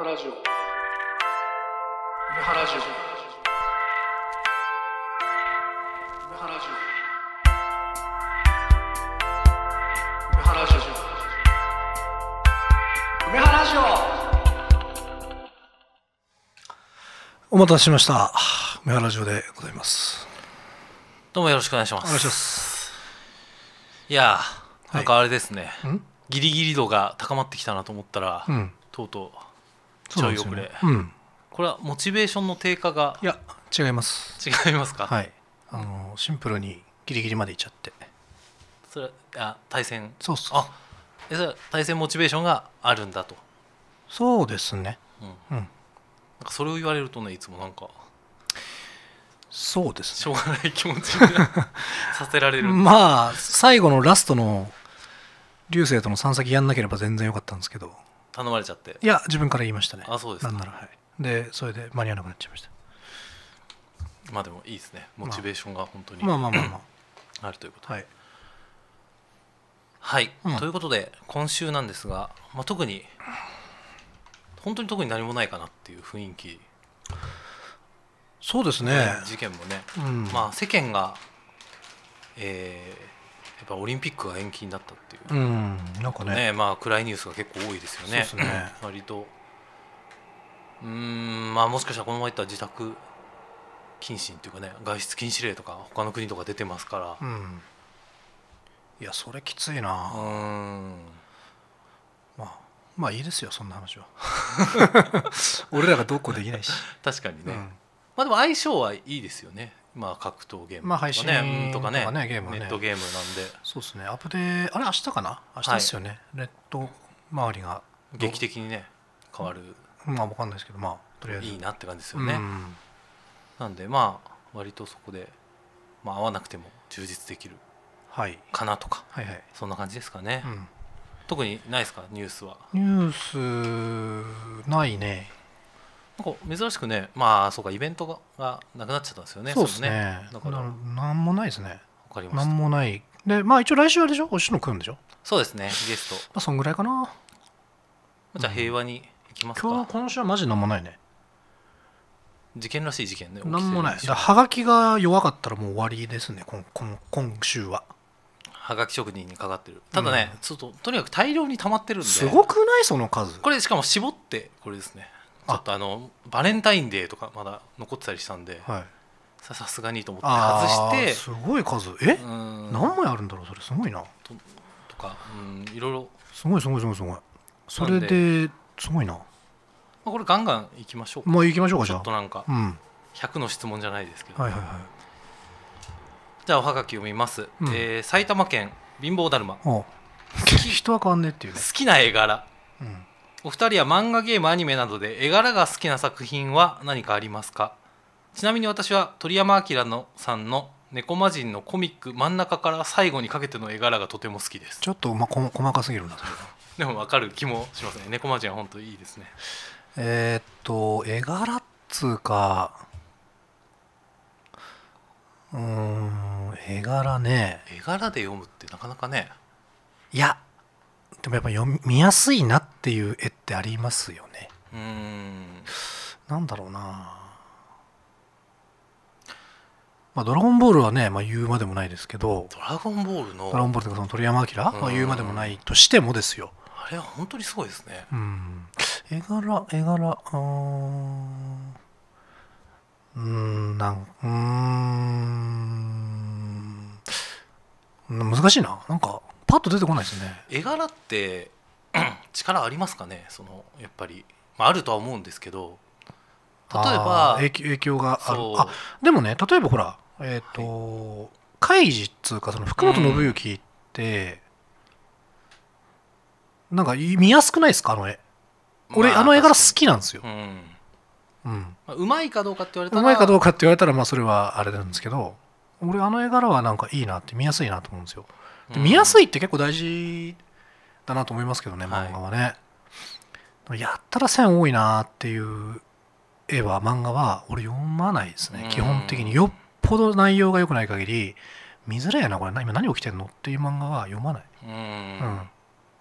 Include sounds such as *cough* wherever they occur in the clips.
ハラジオ梅原ラジオミハラジオミハラジオミお待たせしました梅原城でございますどうもよろしくお願いしますお願いしますいやーなんかあれですね、ギリギリ度が高まってきたなと思ったら、うんとうとうちょい遅れ、ね、うん、これはモチベーションの低下がいや違います違いますかはいあのシンプルにギリギリまでいっちゃってそれあ対戦そうっすあえそれ対戦モチベーションがあるんだとそうですねうん、うん、なんかそれを言われるとねいつもなんかそうです、ね、しょうがない気持ちに *laughs* させられるまあ最後のラストの流星との三策やんなければ全然良かったんですけど頼まれちゃっていや自分から言いましたねあそうですなんならはいでそれで間に合わなくなっちゃいましたまあでもいいですねモチベーションが本当に、まあ、まあまあまあまあ *clears throat* あるということはい、はい、うん、ということで今週なんですが、まあ、特に本当に特に何もないかなっていう雰囲気そうですね、事件もね、うん、まあ世間がえーっぱオリンピックが延期になったっていう、うん、なんかね、ね、まあ、暗いニュースが結構多いですよね、ね割とうんまあもしかしたらこの前言ったら自宅謹慎というかね外出禁止令とか他の国とか出てますから、うん、いやそれきついなうんまあまあいいですよそんな話は *laughs* 俺らがどうこうできないし *laughs* 確かにね、うん、まあでも相性はいいですよねまあ、格闘ゲームとかね,、とかねゲーム、ね、ネットゲームなんでそうですねアップデあれ明日かな明日ですよね、はい、ネット周りが劇的にね変わるまあ分かんないですけどまあとりあえずいいなって感じですよね、うん、なんでまあ割とそこで、まあ、合わなくても充実できるかなとか、はい、はいはいそんな感じですかね、うん、特にないですかニュースはニュースないねなんか珍しくねまあそうかイベントがなくなっちゃったんですよねそうですね、だからなんもないですねわかりますなんもないでまあ一応来週あれでしょ星野くんでしょそうですねゲストまあそんぐらいかなじゃあ平和にいきますか、うん、今日今週はマジなんもないね事件らしい事件ねなんもないはがきが弱かったらもう終わりですね今今今週ははがき職人にかかってるただね、うん、ちょっととにかく大量に溜まってるんですごくないその数これしかも絞ってこれですねちょっとあのバレンタインデーとかまだ残ってたりしたんで、はい、さすがにと思って外してすごい数え何枚あるんだろうそれすごいなととかうんいろいろすごいすごいすごいすごいそれですごいな、まあ、これガンガンいきましょうかもいきましょうかちょっとなんか、うん、100の質問じゃないですけど、はいはいはい、じゃあおはがき読みます、うん、えー、埼玉県貧乏だるま人は変わんねっていう、ね、好きな絵柄、うんお二人は漫画ゲームアニメなどで絵柄が好きな作品は何かありますかちなみに私は鳥山明のさんの「猫魔人」のコミック真ん中から最後にかけての絵柄がとても好きですちょっと、ま、こ細かすぎるなでも分かる気もしますね猫魔人は本当いいですねえー、っと絵柄っつうかうん絵柄ね絵柄で読むってなかなかねいやでもやっぱ読みやすいなっていう絵ってありますよね。うんなんだろうなまあ、ドラゴンボールはね、まあ、言うまでもないですけどドラゴンボールのドラゴンボールというかその鳥山明は言うまでもないとしてもですよあれは本当にすごいですねうん絵柄絵柄うんなんうん難しいななんかパッと出てこないですね絵柄って力ありますかねそのやっぱり、まあ、あるとは思うんですけど例えば影響があるあでもね例えばほらえっ、ー、と、はい、っつうかその福本信之って、うん、なんか見やすくないですかあの絵俺、まあ、あの絵柄好きなんですよ、うんうんまうまいかどうかって言われたらうまいかどうかって言われたらまあそれはあれなんですけど俺あの絵柄はなんかいいなって見やすいなと思うんですよ見やすいって結構大事だなと思いますけどね漫画はね、はい、やったら線多いなっていう絵は漫画は俺読まないですね、うん、基本的によっぽど内容が良くない限り見づらいなこれ今何起きてんのっていう漫画は読まない、うん、うん、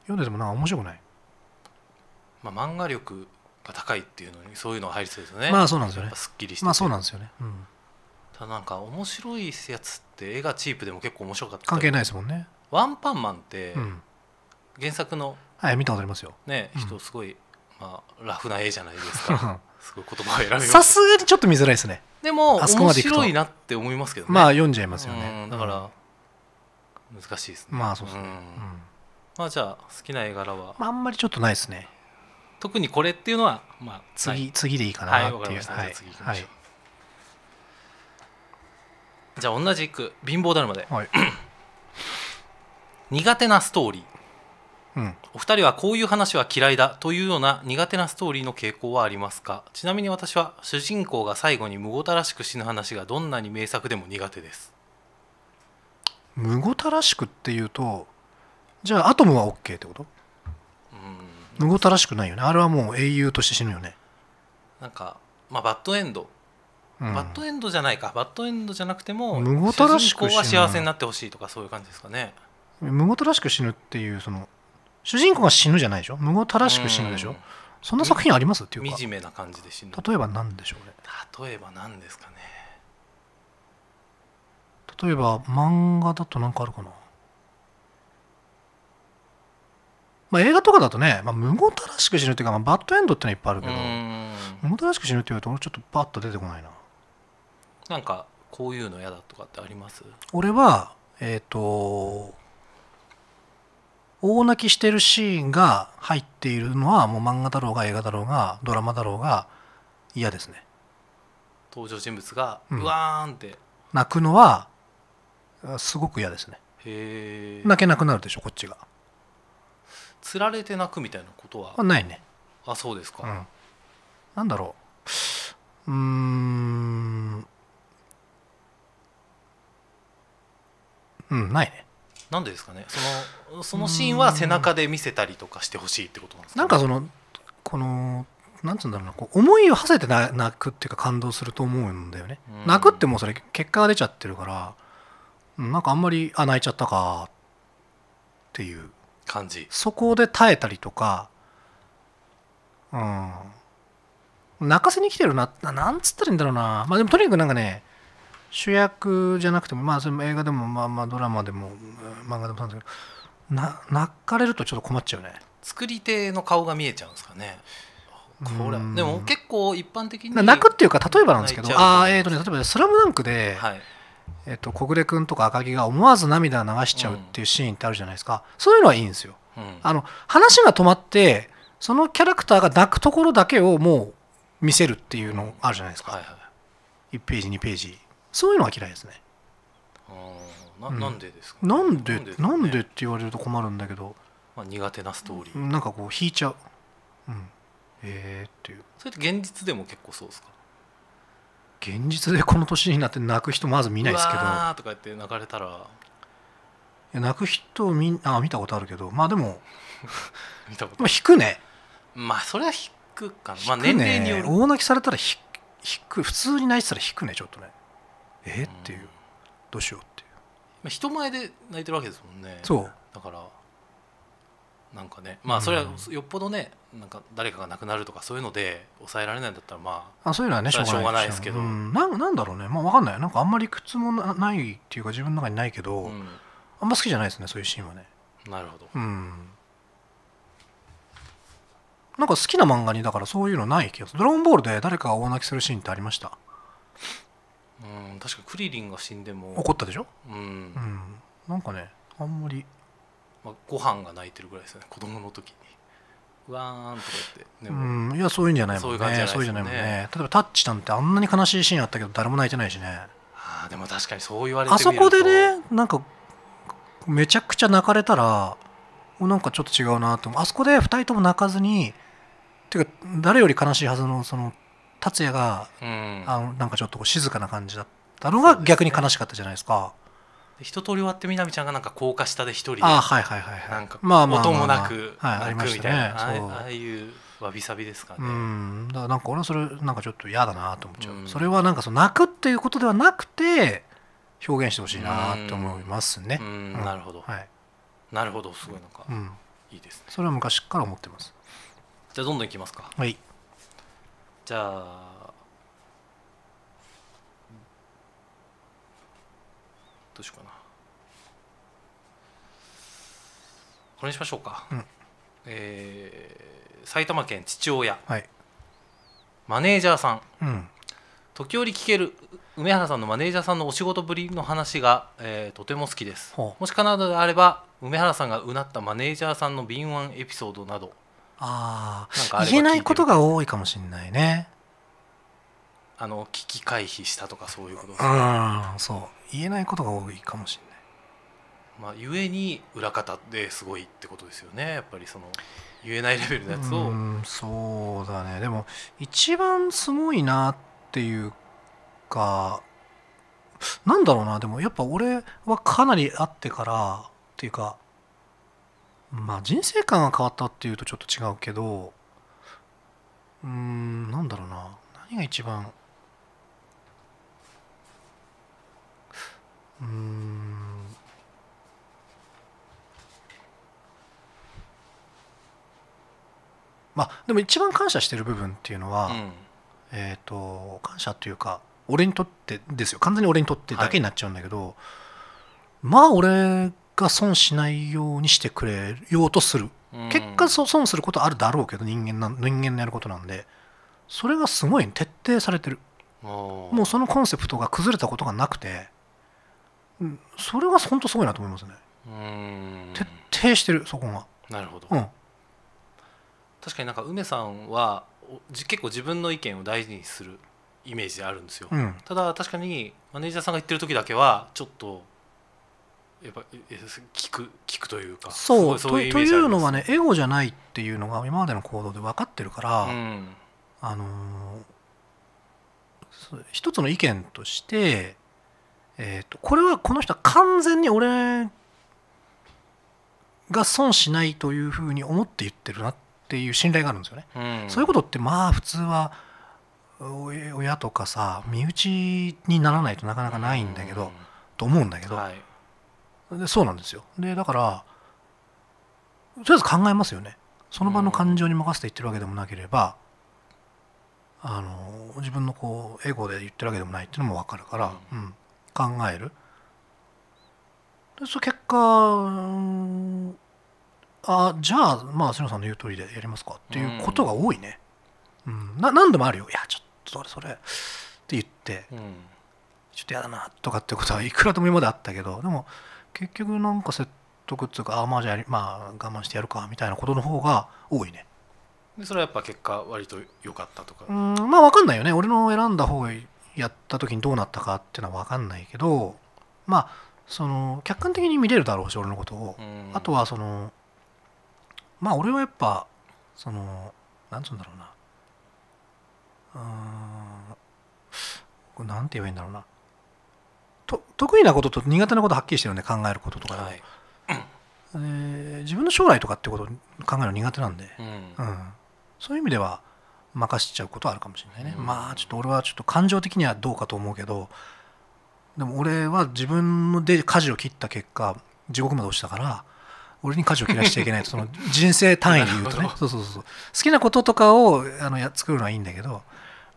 読んでてもなんか面白くない、まあ、漫画力が高いっていうのにそういうのが入りそうですよねまあそうなんですよねすっきりしてまあそうなんですよね、うん、ただなんか面白いやつって絵がチープでも結構面白かった関係ないですもんねワンパンマンって原作の、はい見たことありますよ、ね、人すごい、まあ、ラフな絵じゃないですかすごい言葉を選びさすがにちょっと見づらいですねでもあそこまで面白いなって思いますけどねまあ読んじゃいますよねだから難しいですねまあそうですね、うんまあじゃあ好きな絵柄は、まあ、あんまりちょっとないですね特にこれっていうのは、まあ、次、次でいいかなっていう、はい、はい、次行きましょう、はい、じゃあ同じく貧乏だるまで、はい *clears throat* 苦手なストーリー、うん、お二人はこういう話は嫌いだというような苦手なストーリーの傾向はありますかちなみに私は主人公が最後にむごたらしく死ぬ話がどんなに名作でも苦手ですむごたらしくっていうとじゃあアトムは OK ってことむごたらしくないよねあれはもう英雄として死ぬよねなんか、まあ、バッドエンド、うん、バッドエンドじゃないかバッドエンドじゃなくてもむごたらしく主人公は幸せになってほしいとかそういう感じですかね、無ごたらしく死ぬっていうその主人公が死ぬじゃないでしょ無ごたらしく死ぬでしょ、うん、そんな作品ありますっていうか惨めな感じで死ぬ例えば何でしょうね例えば何ですかね例えば漫画だと何かあるかなまあ、映画とかだとね、まあ、無言たらしく死ぬっていうか、まあ、バッドエンドってのはいっぱいあるけど無言たらしく死ぬって言われと俺ちょっとバッと出てこないななんかこういうの嫌だとかってあります俺はえっ、ー、と大泣きしてるシーンが入っているのはもう漫画だろうが映画だろうがドラマだろうが嫌ですね登場人物がうわーんって、泣くのはすごく嫌ですねへえ泣けなくなるでしょこっちがつられて泣くみたいなことはあないねあそうですか、うん、なんだろううーんうんないねなんでですかねそのそのシーンは背中で見せたりとかしてほしいってことなんですか、ね、なんかそのこのなんつうんだろうなこう思いを馳せて泣くっていうか感動すると思うんだよね、泣くってもうそれ結果が出ちゃってるからなんかあんまりあ泣いちゃったかっていう感じそこで耐えたりとかうん泣かせに来てるななんつったらいいんだろうなまあでもとにかくなんかね主役じゃなくても、まあ、それ映画でも、まあ、まあドラマでも漫画でもなんですけどな泣かれるとちょっと困っちゃうね作り手の顔が見えちゃうんですかねこれでも結構一般的に泣くっていうか例えばなんですけどあえーとね、例えば「スラムダンクで、はいえーと、と小暮君とか赤木が思わず涙流しちゃうっていうシーンってあるじゃないですか、うん、そういうのはいいんですよ。うん、あの話が止まってそのキャラクターが泣くところだけをもう見せるっていうのあるじゃないですか、うんはいはい、1ページ2ページそういうのは嫌いですねななんでですか、ね、なんでなんでって言われると困るんだけど、まあ、苦手なストーリーなんかこう引いちゃううんええー、っていうそれって現実でも結構そうですか現実でこの年になって泣く人まず見ないですけどああとか言って泣かれたら泣く人み見あ見たことあるけどまあでも *laughs* 見たこと引くねまあそれは引くかな、まあ、年齢による、大泣きされたら引く普通に泣いてたら引くねちょっとねえっていうどうしようっていう人前で泣いてるわけですもんねそうだからなんかねまあそれはよっぽどね、うん、なんか誰かが亡くなるとかそういうので抑えられないんだったらまああそういうのはねしょうがないですけど、うん、ななんだろうねまあ分かんないなんかあんまり苦痛もないっていうか自分の中にないけど、うん、あんま好きじゃないですねそういうシーンはねなるほどうんなんか好きな漫画にだからそういうのない気がするドラゴンボールで誰かが大泣きするシーンってありましたうん、確かクリリンが死んでも怒ったでしょ、うん、うん、なんかねあんまり、まあ、ご飯が泣いてるぐらいですよね子供の時にうわーんとか言ってでうん、いやそういうんじゃないもんねそういうそうじゃないもんね例えばタッチなんてあんなに悲しいシーンあったけど誰も泣いてないしねあでも確かにそう言われてあそこでねなんかめちゃくちゃ泣かれたらなんかちょっと違うなと思うあそこで2人とも泣かずにっていうか誰より悲しいはずのその達也が、うん、あのなんかちょっと静かな感じだったのが逆に悲しかったじゃないですか。一通り終わってみなみちゃんがなんか高架下で一人であはいはいはいはいなんか音もなく泣くみたいなああいうわびさびですかねうんだからなんか俺はそれなんかちょっと嫌だなと思っちゃう、うん、それはなんかその泣くっていうことではなくて表現してほしいなと思いますね、うん、なるほど、はい、なるほどすごいなんか、いいですねそれは昔から思ってますじゃあどんどんいきますかはいじゃあどうしようかなこれにしましょうか、うん、えー、埼玉県父親、はい、マネージャーさん、うん、時折聞ける梅原さんのマネージャーさんのお仕事ぶりの話が、えー、とても好きですもしカナダであれば梅原さんがうなったマネージャーさんの敏腕エピソードなどああ言えないことが多いかもしれないねあの危機回避したとかそういうことうんそう言えないことが多いかもしれないまあ、ゆえに裏方ですごいってことですよねやっぱりその言えないレベルのやつをそうだねでも一番すごいなっていうかなんだろうなでもやっぱ俺はかなり会ってからっていうかまあ人生観が変わったっていうとちょっと違うけどうーんなんだろうな何が一番うんまあでも一番感謝してる部分っていうのは、うん、えっ、と感謝というか俺にとってですよ完全に俺にとってだけになっちゃうんだけど、はい、まあ俺果損しないようにしてくれようとする、うん、結果損することあるだろうけど人間な人間のやることなんでそれがすごい徹底されてるもうそのコンセプトが崩れたことがなくてそれは本当すごいなと思いますね徹底してるそこがなるほど、うん、確かになんか梅さんは結構自分の意見を大事にするイメージあるんですよ、うん、ただ確かにマネージャーさんが言ってる時だけはちょっとやっぱ聞く聞くというかそうというのはねエゴじゃないっていうのが今までの行動で分かってるから、うん、あの一つの意見として、えーと、とこれはこの人は完全に俺が損しないというふうに思って言ってるなっていう信頼があるんですよね。うん、そういうことってまあ普通は親とかさ身内にならないとなかなかないんだけど、うん、と思うんだけど。はいでそうなんですよでだからとりあえず考えますよねその場の感情に任せて言ってるわけでもなければ、うん、あの自分のこうエゴで言ってるわけでもないっていうのも分かるから、うん、うん、考えるでそ結果、うん、あじゃあまあ篠さんの言う通りでやりますかっていうことが多いね、うん、な何度もあるよいやちょっとそれそれって言って、ちょっとやだなとかってことはいくらでも今まであったけどでも結局なんか説得っていうかあまあじゃあまあ我慢してやるかみたいなことの方が多いねでそれはやっぱ結果割と良かったとかうんまあ分かんないよね俺の選んだ方やった時にどうなったかっていうのは分かんないけどまあその客観的に見れるだろうし俺のことを、あとはそのまあ俺はやっぱそのなんつうんだろうなうんこれなんて言えばいいんだろうなと得意なことと苦手なことはっきりしてるんで考えることとか、はいえー、自分の将来とかってことを考えるの苦手なんで、うん、うん、そういう意味では任しちゃうことはあるかもしれないね、うん、まあちょっと俺はちょっと感情的にはどうかと思うけどでも俺は自分で舵を切った結果地獄まで落ちたから俺に舵を切らしちゃいけないと *laughs* その人生単位で言うとねそうそうそう好きなこととかをあのや作るのはいいんだけど、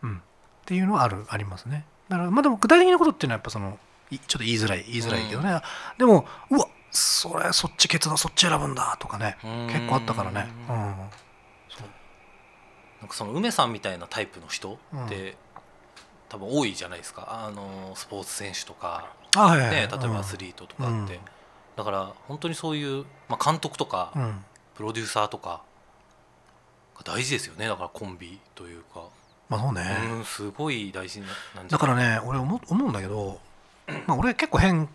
うん、っていうのはあるありますねだからまあでも具体的なことっていうのはやっぱそのちょっと言いづらい言いづらいけどね、うん、でもうわそれそっち決断そっち選ぶんだとかね結構あったからね、うん、そうなんかその梅さんみたいなタイプの人って、多分多いじゃないですかあのスポーツ選手とか、はいはい、ね、例えばアスリートとかって、だから本当にそういう、まあ、監督とか、プロデューサーとか大事ですよねだからコンビというかまあそうね、うん、すごい大事なんだからね俺思思うんだけどまあ、俺結構変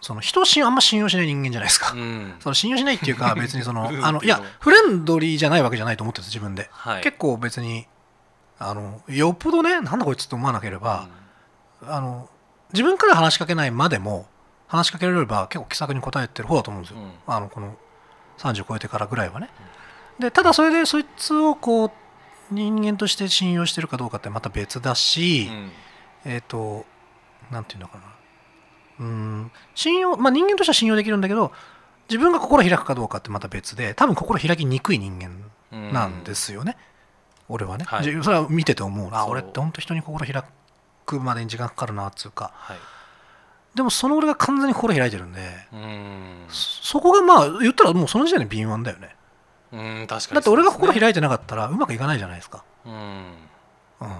その人をあんま信用しない人間じゃないですか、うん、その信用しないっていうか別にその *laughs* あのいやフレンドリーじゃないわけじゃないと思って自分で、はい、結構別にあのよっぽどねなんだこいつって思わなければ、うん、あの自分から話しかけないまでも話しかけられれば結構気さくに答えてる方だと思うんですよ、うん、あのこの30超えてからぐらいはね、でただそれでそいつをこう人間として信用してるかどうかってまた別だし、えっ、ー、とんていうのかなうん信用まあ人間としては信用できるんだけど自分が心開くかどうかってまた別で多分心開きにくい人間なんですよね、俺はね、はい、それは見てて思うあ俺って本当人に心開くまでに時間かかるなっつうか、はい、でもその俺が完全に心開いてるんでそこがまあ言ったらもうその時点で敏腕だよねうん確かに、ね、だって俺が心開いてなかったらうまくいかないじゃないですかうん、うん、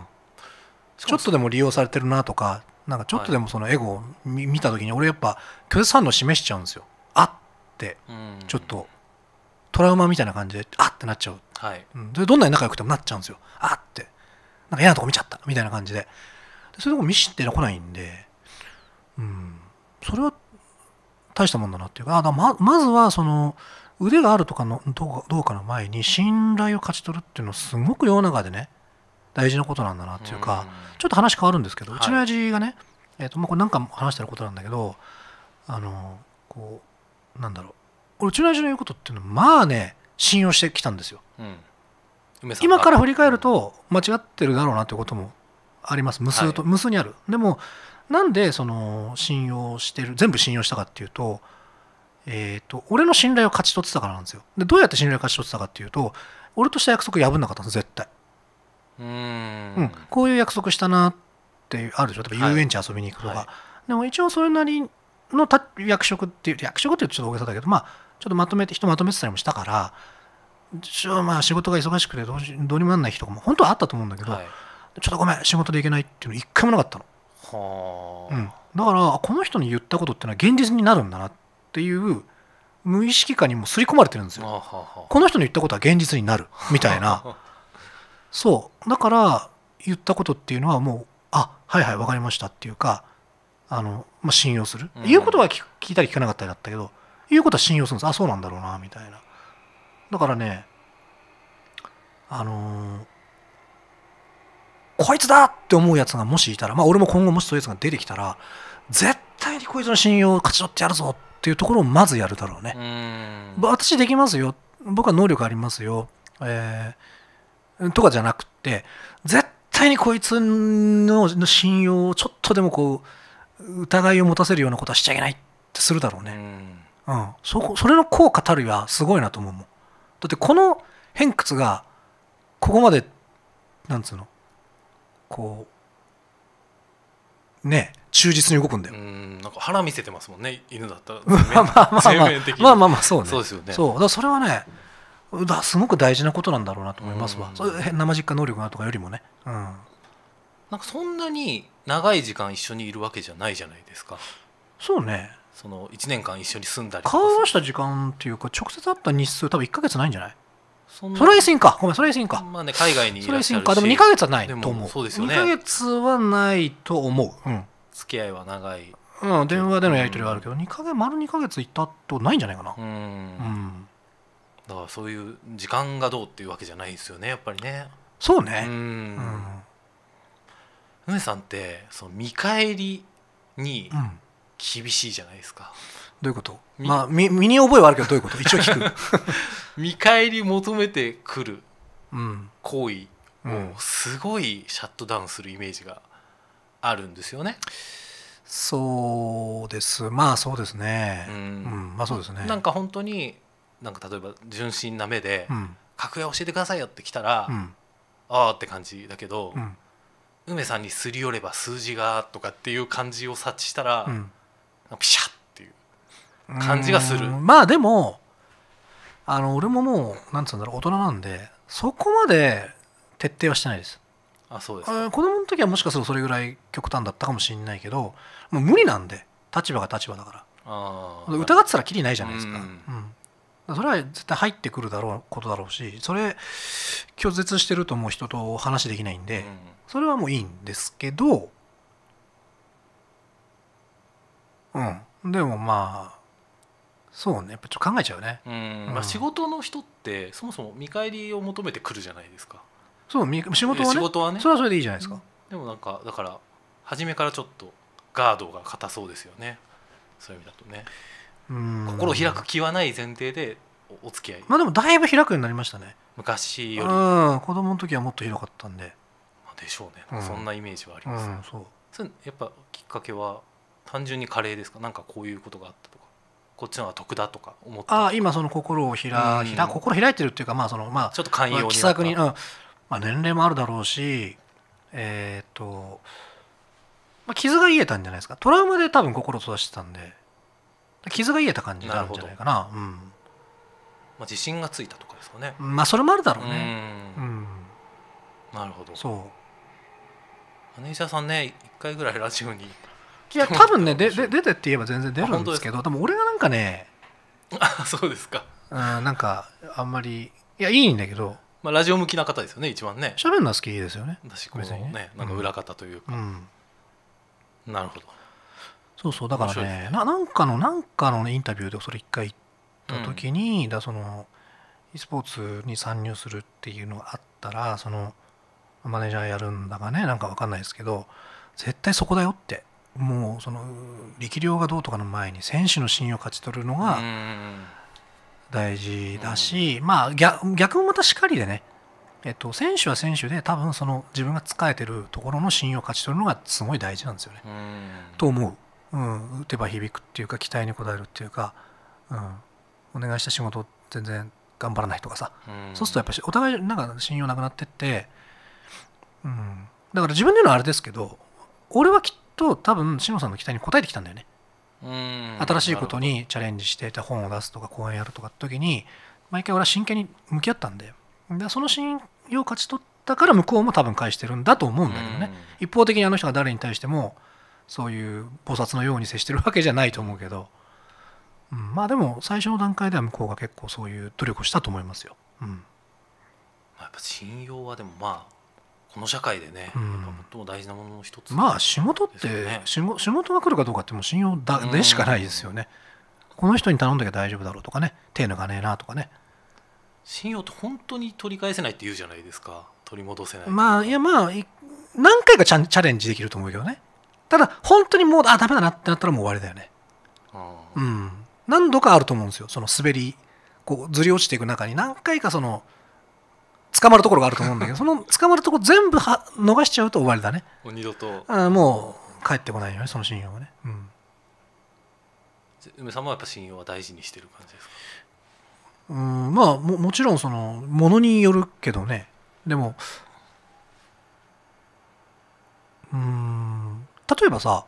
ちょっとでも利用されてるなとかなんかちょっとでもそのエゴを見た時に俺やっぱ拒絶反応示しちゃうんですよあってちょっとトラウマみたいな感じであってなっちゃう、はいうん、どんなに仲良くてもなっちゃうんですよあってなんか嫌なとこ見ちゃったみたいな感じでそういうとこ見知ってこないんで、うん、それは大したもんだなっていうかあだままずはその腕があるとかのどうかどうかの前に信頼を勝ち取るっていうのはすごく世の中でね大事なことなんだなっていうか、ちょっと話変わるんですけど、うちの親父がね、えーとまあ、これ何回も話してることなんだけどあのこうなんだろうれうちの親父の言うことっていうのはまあね信用してきたんですよ。今から振り返ると間違ってるだろうなってこともあります無数と、無数にある。でもなんでその信用してる全部信用したかっていうと,、えー、と俺の信頼を勝ち取ってたからなんですよ。でどうやって信頼を勝ち取ってたかっていうと俺とした約束破んなかったんです絶対。うん、こういう約束したなってあるでしょ例えば遊園地遊びに行くとか、はいでも一応それなりの役職っていう役職って言うとちょっと大げさだけどまあちょっとまとめて人まとめてたりもしたからまあ仕事が忙しくてどうどうにもなんない人も本当はあったと思うんだけど、はい、ちょっとごめん仕事で行けないっていうの一回もなかったの。はうん、だからこの人に言ったことってのは現実になるんだなっていう無意識化にも刷り込まれてるんですよ。ははこの人の言ったことは現実になるみたいな *laughs* そうだから言ったことっていうのはもうあはいはい分かりましたっていうかあの、まあ、信用する、うん、言うことは聞いたり聞かなかったりだったけど言うことは信用するんですあそうなんだろうなみたいなだからねあのー、こいつだって思うやつがもしいたら、まあ、俺も今後もしそういうやつが出てきたら絶対にこいつの信用を勝ち取ってやるぞっていうところをまずやるだろうね。う私できますよ僕は能力ありますよ、えー、とかじゃなくて絶対にこいつの信用をちょっとでもこう疑いを持たせるようなことはしちゃいけないってするだろうね、うん、うん、そそれの効果たるやすごいなと思うもんだってこの偏屈がここまでなんつうのこうね忠実に動くんだようんなんか腹見せてますもんね犬だったら *laughs* まあまあまあまあまあまあそうねそうですよねそうだそれはねすごく大事なことなんだろうなと思いますわ、うん、それ生実家能力がとかよりもね、うん、なんかそんなに長い時間一緒にいるわけじゃないじゃないですかそうねその1年間一緒に住んだり顔合わせた時間っていうか直接会った日数多分1か月ないんじゃないそれは安いんかごめんそれは安いんか、まあね、海外にいるしそれかでも2か月はないと思うそうですよね2か月はないと思う、うん、付き合いは長いうん電話でのやり取りはあるけど、2か月丸2か月いたとないんじゃないかなうん、うんだからそういう時間がどうっていうわけじゃないですよねやっぱりねそうねうん梅さんってその見返りに厳しいじゃないですか、どういうことまあ身身に覚えはあるけどどういうこと一応聞く *laughs* 見返り求めてくる行為をすごいシャットダウンするイメージがあるんですよね、そうですまあそうですね、うん、うん、まあそうですねなんか本当になんか例えば純真な目で「格屋教えてくださいよ」って来たら「ああ」って感じだけど、梅さんにすり寄れば数字がとかっていう感じを察知したら、ピシャッっていう感じがするまあでもあの俺ももうなんつうんだろう大人なんでそこまで徹底はしてないですあそうです子供の時はもしかするとそれぐらい極端だったかもしれないけどもう無理なんで立場が立場だから疑ってたらきりないじゃないですか、うん、うんそれは絶対入ってくるだろうことだろうしそれ拒絶してるともう人と話できないんで、それはもういいんですけどうんでもまあそうねやっぱちょっと考えちゃうね、まあ、仕事の人ってそもそも見返りを求めてくるじゃないですかそう仕事はね仕事はねそれはそれでいいじゃないですか、でもなんかだから初めからちょっとガードが硬そうですよねそういう意味だとね心を開く気はない前提でお付き合いまあでもだいぶ開くようになりましたね昔よりうん子供の時はもっと広かったんででしょうね、そんなイメージはあります、ねうんうん、そうそれやっぱきっかけは単純にカレーですかなんかこういうことがあったとかこっちのは得だとか思ったああ今その心を開,、うん、心開いてるっていうかまあそのまあちょっと寛容に、まあ、気さくに、うんまあ、年齢もあるだろうしえー、っと、まあ、傷が癒えたんじゃないですかトラウマで多分心を閉ざしてたんで傷が癒えた感じになるんじゃないかなうんまあ、自信がついたとかですかねまあそれもあるだろうねうんなるほどそうマネージャーさんね1回ぐらいラジオにいや多分ねでで出てって言えば全然出るんですけどでも俺がなんかねあそうですかうんなんかあんまりいやいいんだけどまあ、ラジオ向きな方ですよね一番ね喋るのは好きですよね私こうねねなんか裏方というか、うんうん、なるほどそうそうだからねななんかのなんかの、ね、インタビューでそれ一回行った時に、うん、だその e スポーツに参入するっていうのがあったらそのマネージャーやるんだかねなんか分かんないですけど絶対そこだよってもうその力量がどうとかの前に選手の信用を勝ち取るのが大事だし、うん、まあ逆逆もまたしかりでねえっと、選手は選手で多分その自分が使えてるところの信用を勝ち取るのがすごい大事なんですよね。と思う。うん、打てば響くっていうか期待に応えるっていうか、うん、お願いした仕事全然頑張らないとかさ、うん、そうするとやっぱりお互いなんか信用なくなってって、うん、だから自分で言うのはあれですけど俺はきっと多分志乃さんの期待に応えてきたんだよね。新しいことにチャレンジしてた本を出すとか講演やるとかって時に毎回俺は真剣に向き合ったんででその信用を勝ち取ったから向こうも多分返してるんだと思うんだけどね、一方的にあの人が誰に対してもそういう菩薩のように接してるわけじゃないと思うけど、うん、まあでも最初の段階では向こうが結構そういう努力をしたと思いますよ。うん、やっぱ信用はでもまあこの社会でね、うん、最も大事なものの一つ、ね、まあ仕事って、ね、仕事が来るかどうかってもう信用だでしかないですよね。この人に頼んだきゃ大丈夫だろうとかね手抜かねえなとかね。信用って本当に取り返せないって言うじゃないですか取り戻せないまあいやまあ何回かチャレンジできると思うけどねただ本当にもうあダメだなってなったらもう終わりだよねうん何度かあると思うんですよその滑りこうずり落ちていく中に何回かその捕まるところがあると思うんだけど *laughs* その捕まるところ全部は逃しちゃうと終わりだね二度とあもう帰ってこないよねその信用はねうん梅さんもやっぱ信用は大事にしてる感じですかうんまあももちろんそのものによるけどねでもうん例えばさ、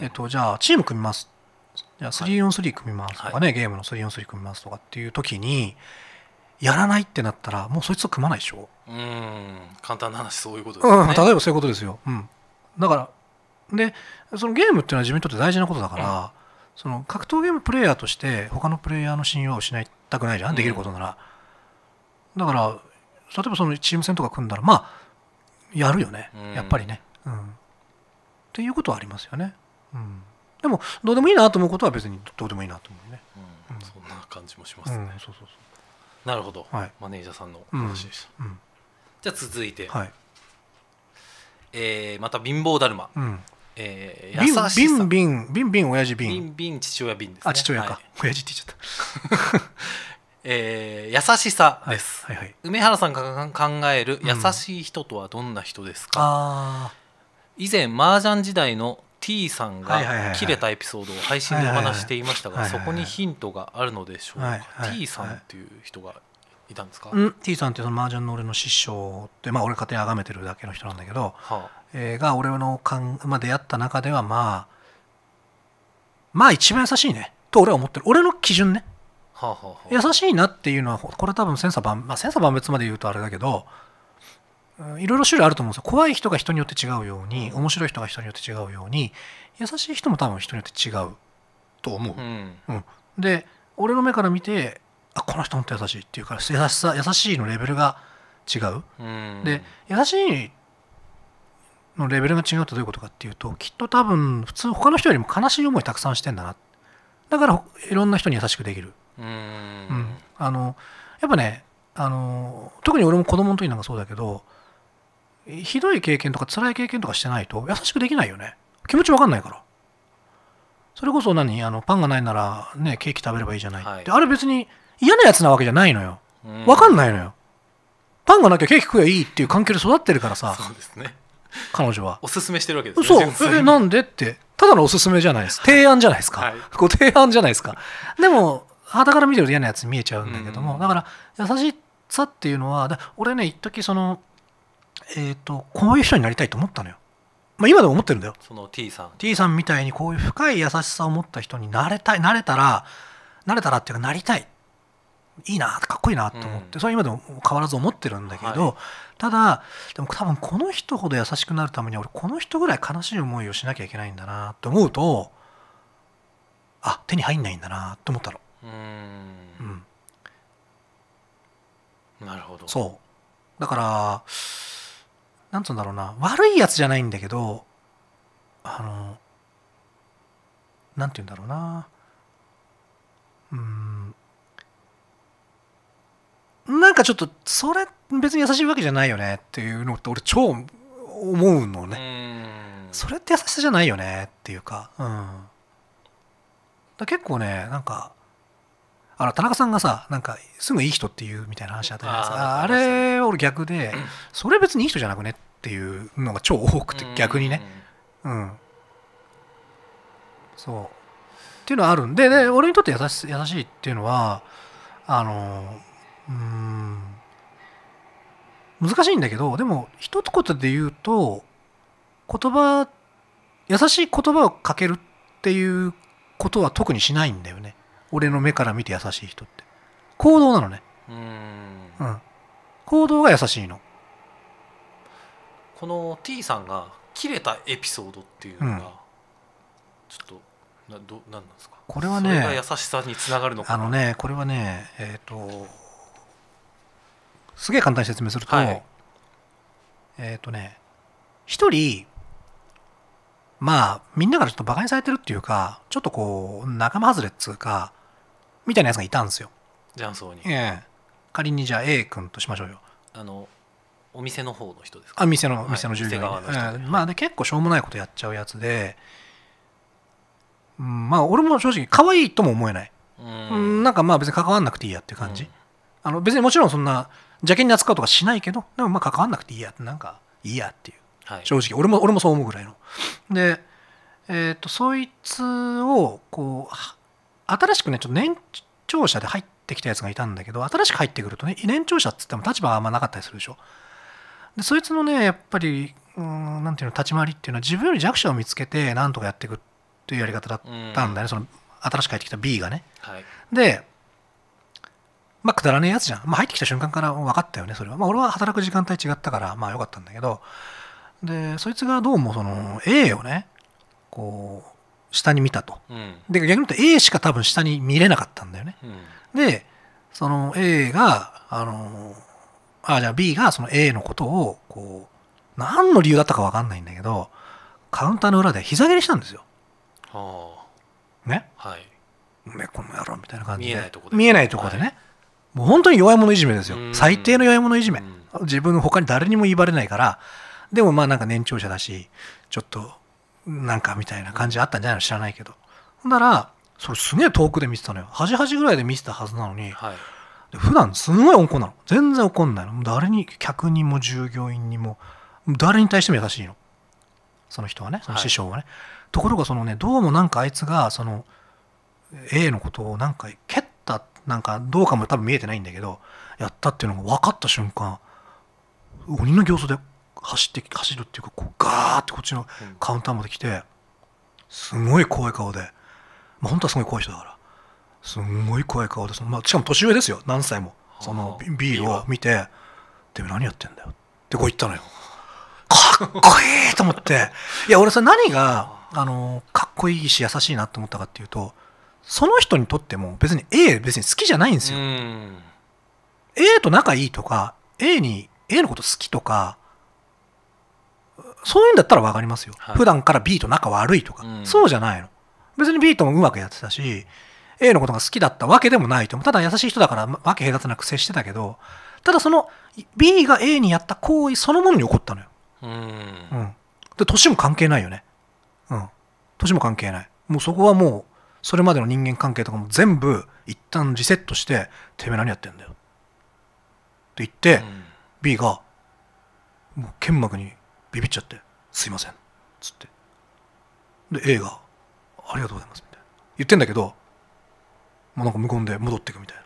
えっと、じゃあチーム組みますじゃあ343組みますとかね、はい、ゲームの343組みますとかっていう時にやらないってなったらもうそいつと組まないでしょうん簡単な話そういうことですね、うん、例えばそういうことですよ、うん、だからでそのゲームっていうのは自分にとって大事なことだから、うん、その格闘ゲームプレイヤーとして他のプレイヤーの信用を失いたくないじゃんできることなら、だから例えばそのチーム戦とか組んだらまあやるよねやっぱりねうんということはありますよね。うん、でもどうでもいいなと思うことは別にどうでもいいなと思うね。うん、そんな感じもしますね。そうそうそうなるほど、はい、マネージャーさんの話でした。じゃあ続いて、はい、えー、また貧乏だるま。うんえー、優しさビンビンビンビン親父ビンビンビン父親ビンです、ね、あ父親か、はい、*laughs* 親父って言っちゃった *laughs* えー、優しさです、はいはいはい、梅原さんが考える優しい人とはどんな人ですか、以前麻雀時代の T さんが切れたエピソードを配信でお話していましたがそこにヒントがあるのでしょうか、はいはい、T さんっていう人がいたんですか、うん、T さんってその麻雀の俺の師匠って、まあ、俺勝手に崇めてるだけの人なんだけど、はあ、えー、が俺のかまあ、出会った中ではまあまあ一番優しいねと俺は思ってる俺の基準ね、はあはあ、優しいなっていうのはこれ多分千差万,、まあ、千差万別まで言うとあれだけどいろいろ種類あると思うんですよ。怖い人が人によって違うように、面白い人が人によって違うように、優しい人も多分人によって違うと思う。うん、うん、で、俺の目から見て、あこの人本当優しいっていうから、優しさ、優しいのレベルが違う。うん、で、優しいのレベルが違うとどういうことかっていうと、きっと多分、普通、他の人よりも悲しい思いたくさんしてんだな。だから、いろんな人に優しくできる。うんうんあのやっぱねあの特に俺も子供の時なんかそうだけどひどい経験とか辛い経験とかしてないと優しくできないよね。気持ちわかんないから。それこそ何あのパンがないなら、ね、ケーキ食べればいいじゃない、はい、であれ別に嫌なやつなわけじゃないのよ。わかんないのよ。パンがなきゃケーキ食えばいいっていう環境で育ってるからさ。そうですね。彼女はおすすめしてるわけですねそうえなんでってただのおすすめじゃないです提案じゃないですか、はい、ご提案じゃないですかでも肌から見てると嫌なやつ見えちゃうんだけども、だから優しさっていうのは俺ね一時そのえっ、ー、とこういう人になりたいと思ったのよ。まあ、今でも思ってるんだよ。その T さん。T さんみたいにこういう深い優しさを持った人になれたい、なれたら、なれたらっていうかなりたい。いいな、かっこいいなと思って、うん、それは今でも変わらず思ってるんだけど、はい、ただ、でも多分この人ほど優しくなるために俺この人ぐらい悲しい思いをしなきゃいけないんだなと思うと、あ、手に入んないんだなと思ったの。うん。うん。なるほど。そう。だから、なんつうんだろうな、悪いやつじゃないんだけど、あの、なんて言うんだろうな、うん、なんかちょっと、それ別に優しいわけじゃないよねっていうのって俺超思うのね。それって優しさじゃないよねっていうか、うん。だ結構ね、なんか、あの田中さんがさなんかすぐいい人っていうみたいな話あったじゃないですかあれ俺逆で、それ別にいい人じゃなくねっていうのが超多くて逆にねうんそうっていうのはあるんでで俺にとって優し優しいっていうのはあのうん難しいんだけどでも一言で言うと言葉優しい言葉をかけるっていうことは特にしないんだよね。俺の目から見て優しい人って行動なのねうん、行動が優しいのこの T さんが切れたエピソードっていうのが、うんちょっとなどなんなんですかこれはね優しさにつながるのかあのねこれはねえっ、とすげえ簡単に説明すると、はいえっ、とね一人まあみんなからちょっとバカにされてるっていうかちょっとこう仲間外れっつうかみたいなやつがいたんですよ。雀荘に。ええ仮にじゃあ A 君としましょうよ。あのお店の方の人ですかあ店の、店の従業員、側でまあね結構しょうもないことやっちゃうやつで、うんまあ俺も正直可愛いとも思えない、うんなんかまあ別に関わんなくていいやっていう感じ、うんあの別にもちろんそんな邪険に扱うとかしないけどでもまあ関わんなくていいやってなんかいいやっていうはい、正直俺も俺もそう思うぐらいのでえっ、とそいつをこう新しくねちょっと年長者で入ってきたやつがいたんだけど新しく入ってくるとね年長者っつっても立場はあんまなかったりするでしょでそいつのねやっぱり何ていうの立ち回りっていうのは自分より弱者を見つけて何とかやっていくっていうやり方だったんだよねその新しく入ってきた B がね、はい、でまあくだらねえやつじゃん、まあ、入ってきた瞬間から分かったよねそれはまあ俺は働く時間帯違ったからまあよかったんだけどでそいつがどうもその A をねこう下に見たと、うん、で逆に言うと A しか多分下に見れなかったんだよね、うん、でその A があのあじゃあ B がその A のことをこう何の理由だったか分かんないんだけどカウンターの裏で膝蹴りしたんですよ、はあ、ね、はい、ねこの野郎みたいな感じで見えないとこでね、はい、もう本当に弱い者いじめですよ最低の弱い者いじめ自分他に誰にも言い張れないからでもまあなんか年長者だしちょっとなんかみたいな感じあったんじゃないの知らないけどほんならそれすげえ遠くで見てたのよ端々ぐらいで見てたはずなのに、はい、で普段すごい温厚なの全然怒んないの誰に客にも従業員にも誰に対しても優しいのその人はねその師匠はね、はい、ところがそのねどうもなんかあいつがその A のことをなんか蹴ったなんかどうかも多分見えてないんだけどやったっていうのが分かった瞬間鬼の形相で走って走るっていうかこうガーってこっちのカウンターまで来てすごい怖い顔で、まあ、本当はすごい怖い人だからすごい怖い顔でその、まあ、しかも年上ですよ何歳もそのビールを見て「でめ何やってんだよ」ってこう言ったのよ。かっこいいと思っていや俺さ何があのかっこいいし優しいなと思ったかっていうとその人にとっても別に A 別に好きじゃないんですよ。A と仲いいとか A に A のこと好きとかそういうんだったら分かりますよ、はい、普段から B と仲悪いとか、うん、そうじゃないの別に B ともうまくやってたし A のことが好きだったわけでもないとただ優しい人だからわけ隔てなく接してたけどただその B が A にやった行為そのものに起こったのよ、うん、うん、で年も関係ないよねうん年も関係ないもうそこはもうそれまでの人間関係とかも全部一旦リセットして「てめえ何やってんだよ」って言って、うん、B がもう剣幕にビビっちゃって「すいません」っつってで A が「ありがとうございます」みたいな言ってんだけどもうなんか無言で戻っていくみたいな。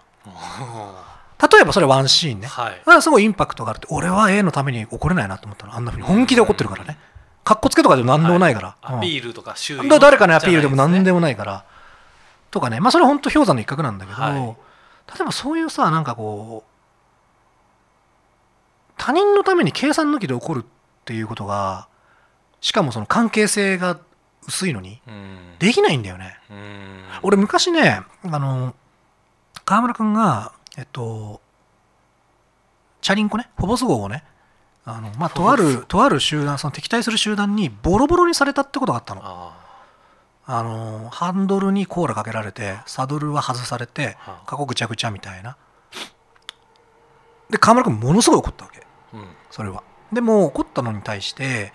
例えばそれワンシーンね、はい、すごいインパクトがあるって俺は A のために怒れないなと思ったのあんなふうに本気で怒ってるからねかっこつけとかでも何でもないから、はいうん、アピールとか周囲誰かのアピールでも何でもないから、とかねまあそれ本当氷山の一角なんだけど、はい、例えばそういうさなんかこう他人のために計算抜きで怒るっっていうことがしかもその関係性が薄いのにできないんだよね。俺昔ねあの川村君がえっとチャリンコねほぼす号をねあのまあ、とあるとある集団その敵対する集団にボロボロにされたってことがあったのあのハンドルにコーラかけられてサドルは外されて過去ぐちゃぐちゃみたいなで川村君ものすごい怒ったわけ、うん、それはでも怒ったのに対して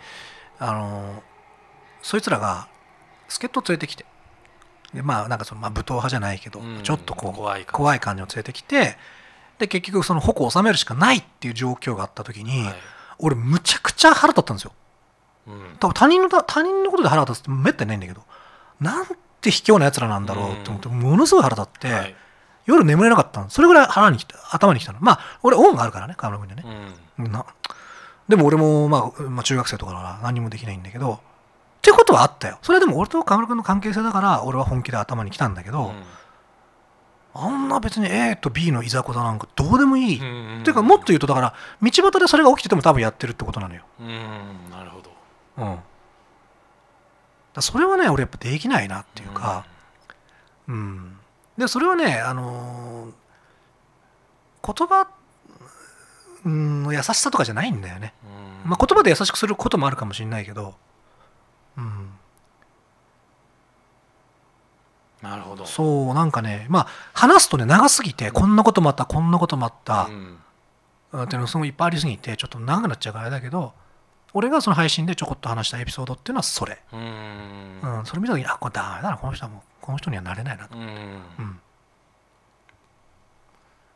あのそいつらが助っ人連れてきてでまあなんかその、まあ、武闘派じゃないけど、うん、ちょっとこう怖い怖い感じを連れてきてで結局その矛を収めるしかないっていう状況があった時に、はい、俺むちゃくちゃ腹立ったんですよ、うん、多分他人の他人のことで腹立つってめったにないんだけどなんて卑怯なやつらなんだろうと思って、ものすごい腹立って、うんはい、夜眠れなかったのそれぐらい腹に頭にきたのまあ俺恩があるからね河村君にね、うん、なでも俺も、まあ、まあ、中学生とかなら何もできないんだけど、っていうことはあったよ。それでも俺と河村君の関係性だから、俺は本気で頭に来たんだけど、うん、あんな別に A と B のいざこざなんかどうでもいい。っていうか、もっと言うと、だから、道端でそれが起きてても多分やってるってことなのよ。うん、なるほど。うん。だそれはね、俺やっぱできないなっていうか、うん。うん、で、それはね、あのー、言葉って、うん優しさとかじゃないんだよね、うん、まあ、言葉で優しくすることもあるかもしれないけど、うん、なるほどそうなんかねまあ話すとね長すぎてこんなこともあったこんなこともあった、うん、っていうのすごいいっぱいありすぎてちょっと長くなっちゃうからあれだけど俺がその配信でちょこっと話したエピソードっていうのはそれ、うん、うん、それ見た時にあこれダメだなこの人はもうこの人にはなれないなと思って。うん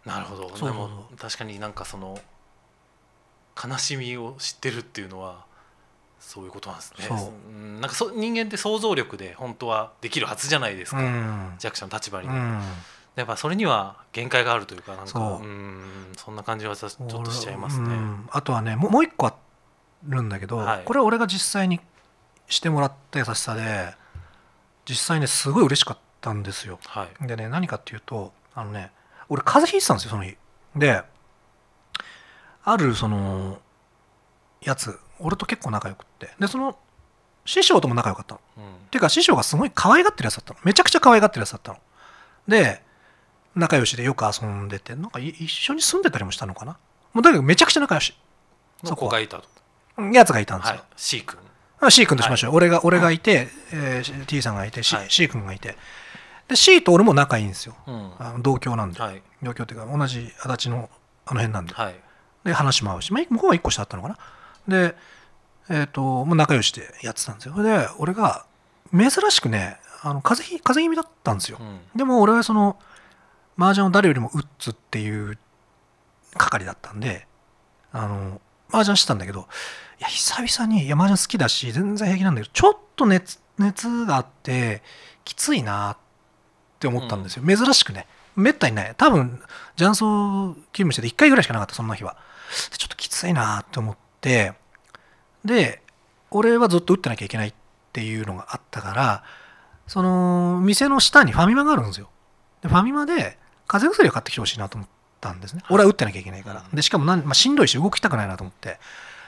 なるほどそう確かになんかその悲しみを知ってるっていうのはそういうことなんですね。なんかそ人間って想像力で本当はできるはずじゃないですか、うん、弱者の立場に、ねうん、やっぱそれには限界があるというかなんかうんそんな感じはちょっとしちゃいますね。あとはねもう一個あるんだけど、はい、これは俺が実際にしてもらった優しさで実際ねすごい嬉しかったんですよ。はい、でね何かっていうとあのね俺風邪ひいてたんですよその日。であるそのやつ俺と結構仲良くってでその師匠とも仲良かったの、うん、っていうか師匠がすごい可愛がってるやつだったのめちゃくちゃ可愛がってるやつだったので仲良しでよく遊んでてなんか一緒に住んでたりもしたのかなもうだけどめちゃくちゃ仲良しそこがいたとやつがいたんですよ、はい、C 君 C 君としましょう、はい、俺が俺がいて、はい、えー、T さんがいて、C はい、C 君がいてで C と俺も仲いいんですよ、うん、同郷なんで、はい、同郷っていうか同じ足立のあの辺なんで、はい、で話も合うし、まあ、向こうは1個下だったのかなでえっ、ー、ともう仲良しでやってたんですよで俺が珍しくねあの風邪風邪気味だったんですよ、うん、でも俺はその麻雀を誰よりも打つっていう係だったんであの麻雀してたんだけどいや久々にいや麻雀好きだし全然平気なんだけどちょっと熱熱があってきついなって思ったんですよ、うん、珍しくねめったにない多分雀荘勤務してて1回ぐらいしかなかったそんな日はちょっときついなと思ってで俺はずっと打ってなきゃいけないっていうのがあったからその店の下にファミマがあるんですよでファミマで風邪薬を買ってきてほしいなと思ったんですね俺は打ってなきゃいけないからでしかもなん、まあ、しんどいし動きたくないなと思って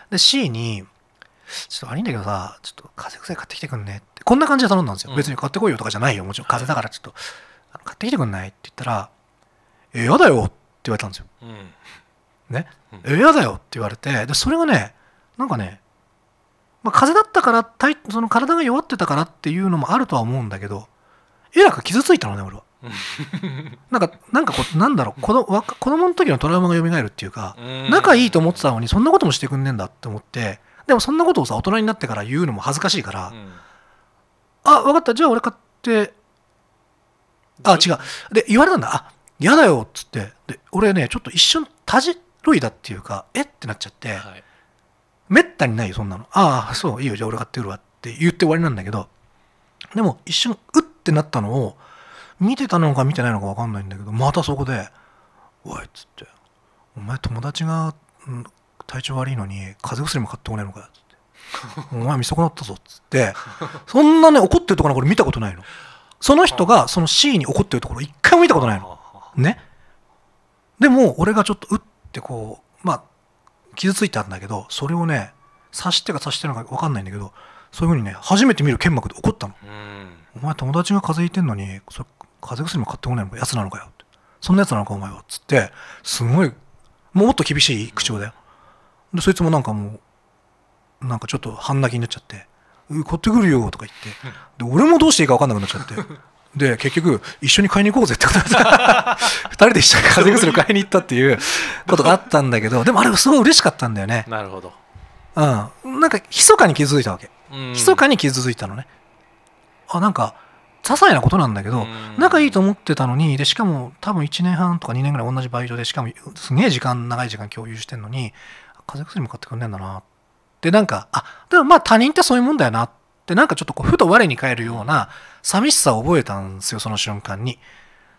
で C にちょっと悪いんだけどさ、ちょっと風邪薬買ってきてくんねって、こんな感じで頼んだんですよ。別に買ってこいよとかじゃないよ。もちろん風邪だからちょっと、買ってきてくんないって言ったら、え、やだよって言われたんですよ。ね「え嫌だよ」って言われてでそれがねなんかね、まあ、風邪だったから体その体が弱ってたからっていうのもあるとは思うんだけどえらく傷ついたのね俺は。なんかなんかこなんだろう子ど子供の時のトラウマが蘇るっていうか仲いいと思ってたのにそんなこともしてくんねえんだって思ってでもそんなことをさ大人になってから言うのも恥ずかしいから、うん、あ分かったじゃあ俺買ってあ違うで言われたんだあ嫌だよっつってで俺ねちょっと一瞬たじロイだっていうかえってなっちゃって、はい、めったにないよそんなのああそういいよじゃあ俺買ってくるわって言って終わりなんだけどでも一瞬うってなったのを見てたのか見てないのか分かんないんだけどまたそこで「おい」っつって「お前友達が体調悪いのに風邪薬も買ってこないのかよ」っつって「お前見損なったぞ」っつってそんなね怒ってるところこれ見たことないの。その人がその C に怒ってるところ一回も見たことないの。ね。でも俺がちょっとうっってこうまあ傷ついたんだけどそれをね刺してか刺してるのか分かんないんだけどそういうふうにね初めて見る剣幕で怒ったの、お前友達が風邪ひいてんのにそれ風邪薬も買ってこないのかやつなのかよってそんなやつなのかお前はっつってすごいもっと厳しい口調だよ、でそいつもなんかもうなんかちょっと半泣きになっちゃって「う買ってくるよ」とか言って *laughs* で俺もどうしていいか分かんなくなっちゃってで結局一緒に買いに行こうぜってことで2 *laughs* 人で一緒に風邪薬買いに行ったっていうことがあったんだけどでもあれすごい嬉しかったんだよねなるほど、うん、なんか密かに気づいたわけ、密かに傷ついたのねあなんか些細なことなんだけど、仲いいと思ってたのにでしかも多分1年半とか2年ぐらい同じバイトでしかもすげえ時間長い時間共有してんのに風邪薬も買ってくんねえんだなってなんかあでもまあ他人ってそういうもんだよなってなんかちょっとこうふと我に返るような、うん寂しさを覚えたんですよ、その瞬間に。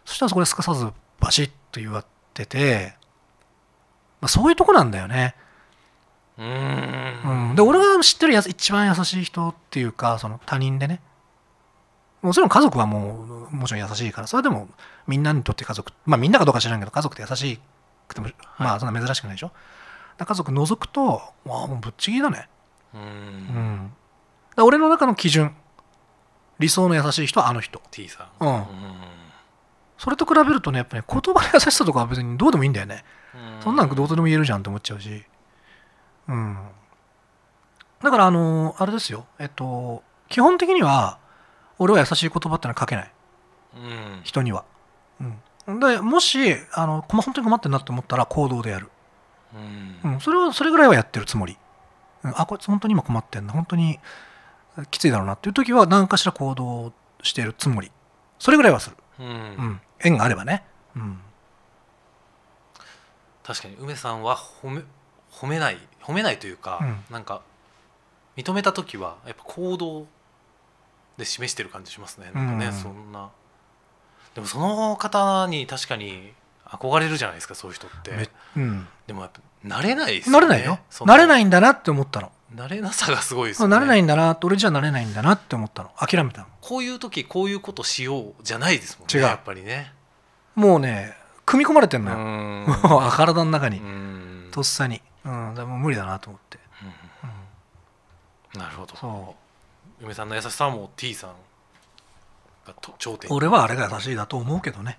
そしたらそこですかさずバシッと言われてて、まあ、そういうとこなんだよね。うん、で俺が知ってるやつ一番優しい人っていうかその他人でねもちろん家族はもうもちろん優しいからそれでもみんなにとって家族まあみんなかどうか知らんけど家族って優しくても、まあそんな珍しくないでしょ家族覗くとわあもうぶっちぎりだねうん、うん、俺の中の基準理想の優しい人はあの人 T さん、うん、うん、それと比べるとねやっぱね言葉の優しさとかは別にどうでもいいんだよね、うん、そんなんどうとでも言えるじゃんって思っちゃうしうんだからあのあれですよえっと基本的には俺は優しい言葉ってのは書けない、うん、人には、うん、でもしあの本当に困ってんなと思ったら行動でやる、うん、うん、それはそれぐらいはやってるつもり、うん、あこいつ本当に今困ってんな本当にきついだろうなっていう時は何かしら行動しているつもりそれぐらいはする、うん、うん、縁があればね、うん、確かに梅さんは褒め褒めない褒めないというか、うん、なんか認めた時はやっぱ行動で示してる感じしますねなんかね、うんそんなでもその方に確かに憧れるじゃないですかそういう人って、うん、でもやっぱ慣れないですよね慣れないよ慣れないんだなって思ったの慣れなさがすごいですよね慣れないんだな俺じゃ慣れないんだなって思ったの諦めたのこういう時こういうことしようじゃないですもんね違うやっぱりねもうね組み込まれてんのよ *laughs* 体の中にとっさに、うん、だもう無理だなと思って、うんうん、なるほどそう嫁さんの優しさも T さんが頂点俺はあれが優しいだと思うけどね、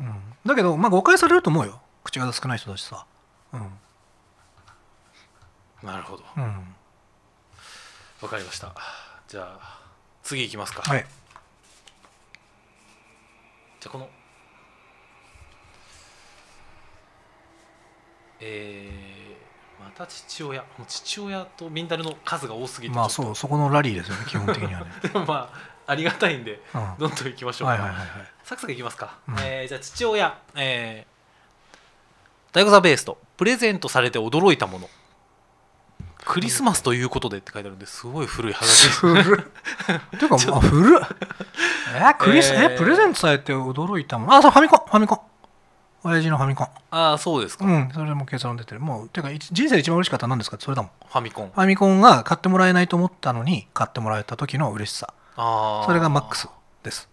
うん、だけどまあ誤解されると思うよ口が少ない人たちさ、うん、なるほど、うんわかりましたじゃあ次いきますかはいじゃあこのえー、また父親もう父親とミンダルの数が多すぎてまあそうそこのラリーですよね *laughs* 基本的にはねでもまあありがたいんで、うん、どんどんいきましょうか、はいはいはいはい、サクサクいきますか、うん、えー、じゃあ父親えー、大悟さんベースとプレゼントされて驚いたものクリスマスということでって書いてあるんですごい古い話です古っ *laughs* ていうかまあ古っえー、クリス、えー、えプレゼントされて驚いたもんあそうファミコンファミコン親父のファミコンああそうですかうんそれも計算出てるもうていうか人生で一番嬉しかった何ですかそれだもんファミコンファミコンが買ってもらえないと思ったのに買ってもらえた時の嬉しさあそれがマックスです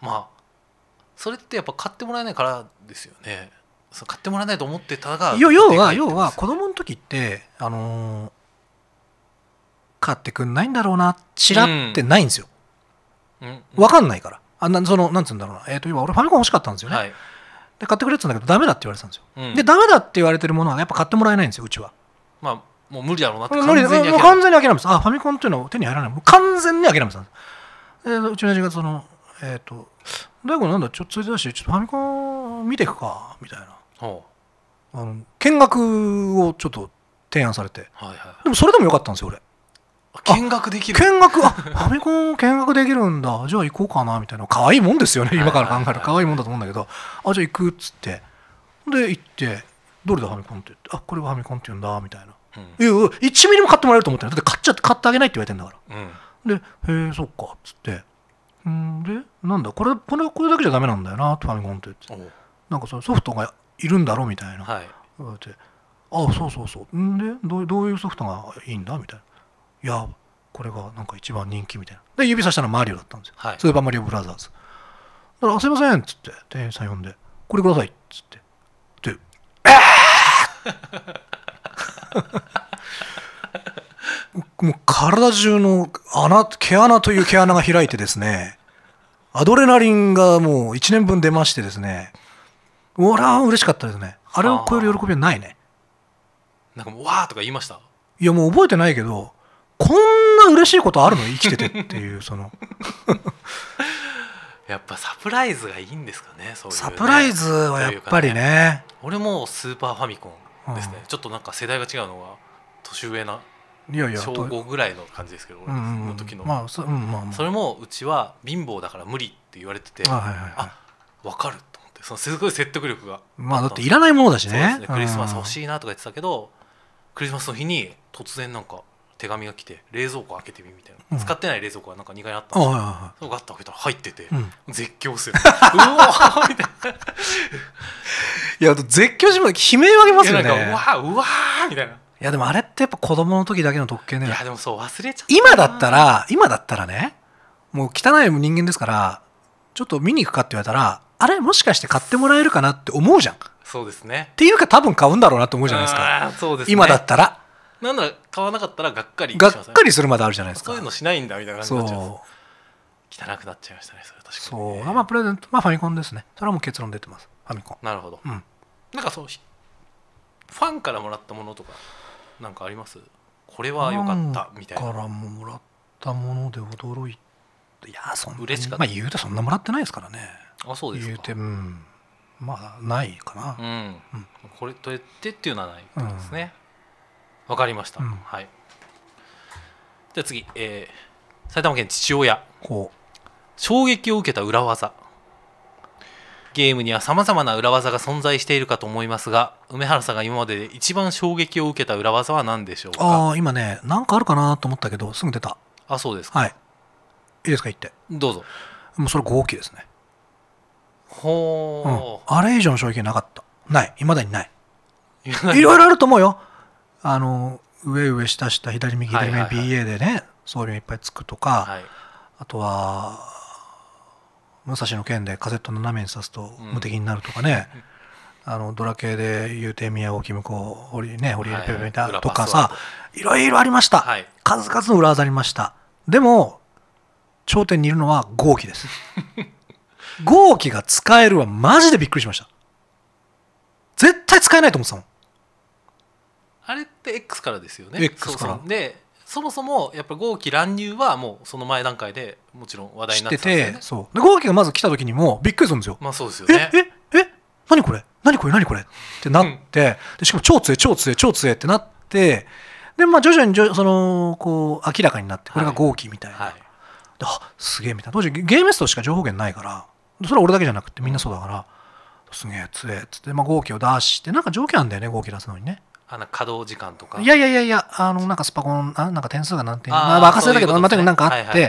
まあそれってやっぱ買ってもらえないからですよねそう買ってもらえないと思ってたが要は要は子供の時ってあのー、買ってくんないんだろうなちらってないんですよ、うん、分かんないからあなそのなんつうんだろうなえっ、ー、と今俺ファミコン欲しかったんですよね、はい、で買ってくれって言んだけどダメだって言われてたんですよ、うん、でダメだって言われてるものはやっぱ買ってもらえないんですようちはまあもう無理だろうなって完全に完全に諦めますあファミコンっていうのを手に入らないもう完全に諦めたんですでうちの父がそのえっ、ー、と大悟なんだちょっとついてたしちょっとファミコン見ていくかみたいなあの見学をちょっと提案されて、はいはい、でもそれでもよかったんですよ俺見学できる見学あファミコン見学できるんだじゃあ行こうかなみたいな可愛いもんですよね今から考える可愛いもんだと思うんだけどあじゃあ行くっつってで行ってどれだファミコンって言ってあこれはファミコンって言うんだみたいな、うん、いう1ミリも買ってもらえると思ってだって買っちゃって買ってあげないって言われてんだから、うん、でへえそっかっつってんでなんだこれこれこれだけじゃダメなんだよなファミコンってってなんかそのソフトがいるんだろうみたいな、はい、ってああそうそうそうんでどうどういうソフトがいいんだみたいないやこれがなんか一番人気みたいなで指さしたのはマリオだったんですよ、はい、スーパーマリオブラザーズだから「すいません」っつって店員さん呼んで「これください」っつってで「ー、*laughs* もう体中の穴毛穴という毛穴が開いてですねアドレナリンがもう1年分出ましてですねわら嬉しかったですねあれを超える喜びはないねなんかもう「わー」とか言いましたいやもう覚えてないけどこんな嬉しいことあるの生きててっていうその *laughs* やっぱサプライズがいいんですかねそういうねサプライズはやっぱりね、ね、俺もスーパーファミコンですね、うん、ちょっとなんか世代が違うのが年上ないやいや小5ぐらいの感じですけど俺の時の、まあそうんまあまあ、それもうちは貧乏だから無理って言われてて、はいはい、あ分かるそのすごい説得力がまあだっていらないものだしね、ね、クリスマス欲しいなとか言ってたけど、クリスマスの日に突然なんか手紙が来て冷蔵庫開けてみみたいな、うん、使ってない冷蔵庫がなんか2階にあったんですよ、ガッと開けたら入ってて、うん、絶叫するうわみたいな *laughs* いや絶叫し分、悲鳴を上げますよねうわうわみたいないやでもあれってやっぱ子供の時だけの特権ねいやでもそう忘れちゃった今だったら今だったらねもう汚い人間ですからちょっと見に行くかって言われたらあれもしかして買ってもらえるかなって思うじゃんそうですねっていうか多分買うんだろうなと思うじゃないですかそうです、ね、今だったらなんなら買わなかったらがっかり、ね、がっかりするまであるじゃないですかそういうのしないんだみたいな感じになっちゃう汚くなっちゃいましたねそれ確かにそうまあプレゼントまあファミコンですねそれはもう結論出てますファミコンなるほど、うん、なんかそうファンからもらったものとかなんかありますこれは良かったみたいなからももらったもので驚いていやそんな嬉しかったまあ言うとそんなもらってないですからねあそうです言うて、うん、まあないかな、うん、これとやってっていうのはないってことですね、わ、うん、かりました、はいじゃ次、えー、埼玉県父親衝撃を受けた裏技ゲームにはさまざまな裏技が存在しているかと思いますが梅原さんが今までで一番衝撃を受けた裏技は何でしょうかあ今ね何かあるかなと思ったけどすぐ出たあそうですかはいいいですか言ってどうぞもうそれ合泣ですねほう、うん、あれ以上の衝撃なかったないいまだにないいろいろあると思うよあの上上下下左右左右 BA でね送料いっぱいつくとか、はい、あとは武蔵の剣でカセット斜めに刺すと無敵になるとかね、うん、あのドラ系で言うて宮尾君子堀ね堀江ペペペペとかさいろいろありました、はい、数々の裏技ありましたでも頂点にいるのは豪輝です *laughs* 号機が使えるはマジでびっくりしました。絶対使えないと思ってたもん。あれって X からですよね。X から。そうそうでそもそもやっぱ号機乱入はもうその前段階でもちろん話題になってたんですよ、ね、そ号機がまず来た時にもびっくりするんですよ。まあそうですよね。えええ何これ何これ何これってなって、うん、でしかも超強い超強い超強いってなってでまあ徐々にじょそのこう明らかになってこれが号機みたいな。はいはい、あすげえみたいな当時ゲームストしか情報源ないからそれは俺だけじゃなくてみんなそうだから、すげえ強えっつって、まあ、合計を出してなんか条件あんだよね合計出すのにねあの稼働時間とかいやいやいやいやあのなんかスパコンあなんか点数が何点あ、まあ、任せだけどうね、まあ、くなんかあって、はいは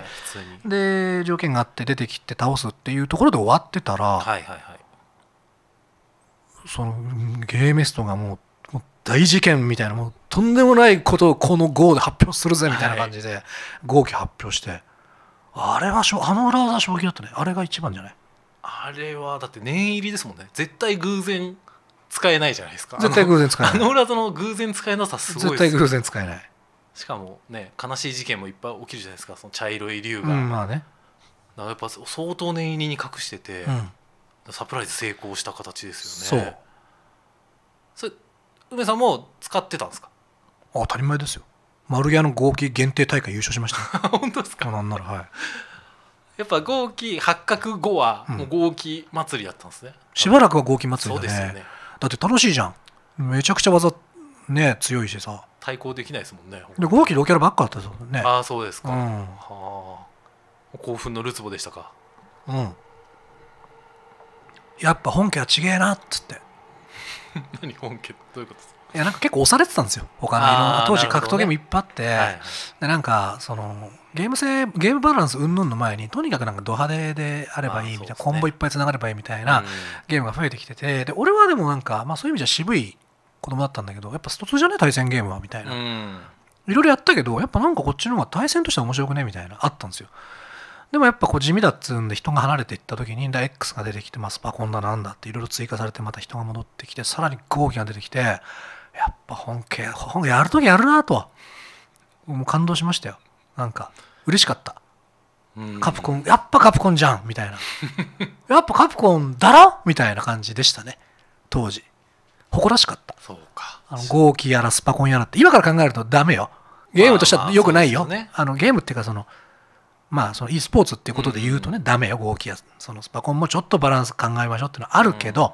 い、で条件があって出てきて倒すっていうところで終わってたら、はいはいはい、そのゲーメストがもうもう大事件みたいなもうとんでもないことをこの GO で発表するぜみたいな感じで、合計発表してあれはあの裏技衝撃だったねあれが一番じゃないあれはだって念入りですもんね絶対偶然使えないじゃないですか絶対偶然使えないあの裏の偶然使えなさすごい、ね、絶対偶然使えないしかもね悲しい事件もいっぱい起きるじゃないですかその茶色い竜が、うん、まあねだからやっぱ相当念入りに隠してて、うん、サプライズ成功した形ですよねそうそれ梅さんも使ってたんですかあ当たり前ですよマルギアの合計限定大会優勝しました *laughs* 本当ですかなんならはいやっぱ合気八角後はもう合気祭りだったんですね、うん、しばらくは合気祭りだねそうですよねだって楽しいじゃんめちゃくちゃ技ね強いしさ対抗できないですもんねで合気ロキャラばっかだったねああそうですか、うん、はあ興奮のるつぼでしたかうんやっぱ本家は違えなっつって *laughs* 何本家どういうことですかいやなんか結構押されてたんですよ他の当時格闘ゲームいっぱいあって、ねはい、でなんかそのゲーム性ゲームバランス云々の前にとにかくなんかド派手であればいいみたいな、コンボいっぱいつながればいいみたいなゲームが増えてきててで俺はでもなんか、まあ、そういう意味じゃ渋い子供だったんだけどやっぱストツじゃね対戦ゲームはみたいな、いろいろやったけどやっぱなんかこっちの方が対戦としては面白くねみたいなあったんですよでもやっぱこう地味だっつうんで人が離れていった時に X が出てきてますパコンだなんだっていろいろ追加されてまた人が戻ってきてさらに合気が出てきてやっぱ本家本家やる時やるなともう感動しましたよなんか嬉しかったカプコンやっぱカプコンじゃんみたいな *laughs* やっぱカプコンだろみたいな感じでしたね当時誇らしかったそうかあの号機やらスパコンやらって今から考えるとダメよゲームとしてはよくないよ、まあね、あのゲームっていうかそのまあその e スポーツっていうことで言うとね、うん、ダメよ号機やそのスパコンもちょっとバランス考えましょうっていうのはあるけど、うん、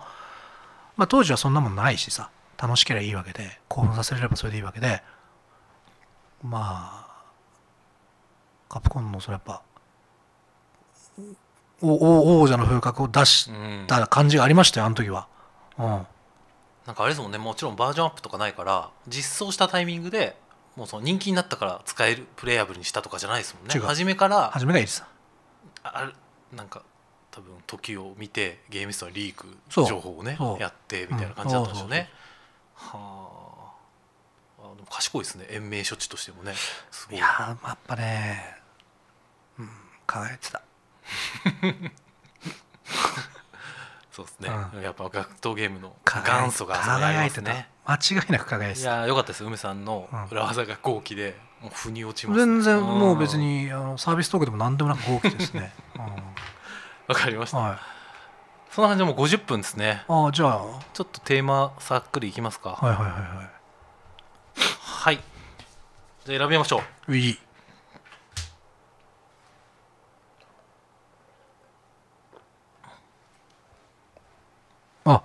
まあ、当時はそんなもんないしさ楽しければいいわけで興奮させればそれでいいわけでまあカプコンのそれやっぱお王者の風格を出した感じがありましたよ、あの時は、うん、なんかあれですもんねもちろんバージョンアップとかないから実装したタイミングでもうその人気になったから使えるプレイヤブルにしたとかじゃないですもんね初めから初めがいいですあなんか多分時を見てゲームストのリーク情報をねやってみたいな感じだったんでしょうね、うん、はあ賢いですね延命処置としてもねいややっぱね輝ってたそうですね、うん、やっぱ学童ゲームの元祖が輝いてね間違いなく輝いてたいやよかったです梅さんの裏技が豪気で、もう腑に落ちます、ね、全然もう別に、あのサービストークでも何でもなく豪気ですね *laughs* わ、かりました、はい、そのじでもう50分ですねああじゃあちょっとテーマさっくりいきますかはいはいはいはいはいじゃあ選びましょうういあ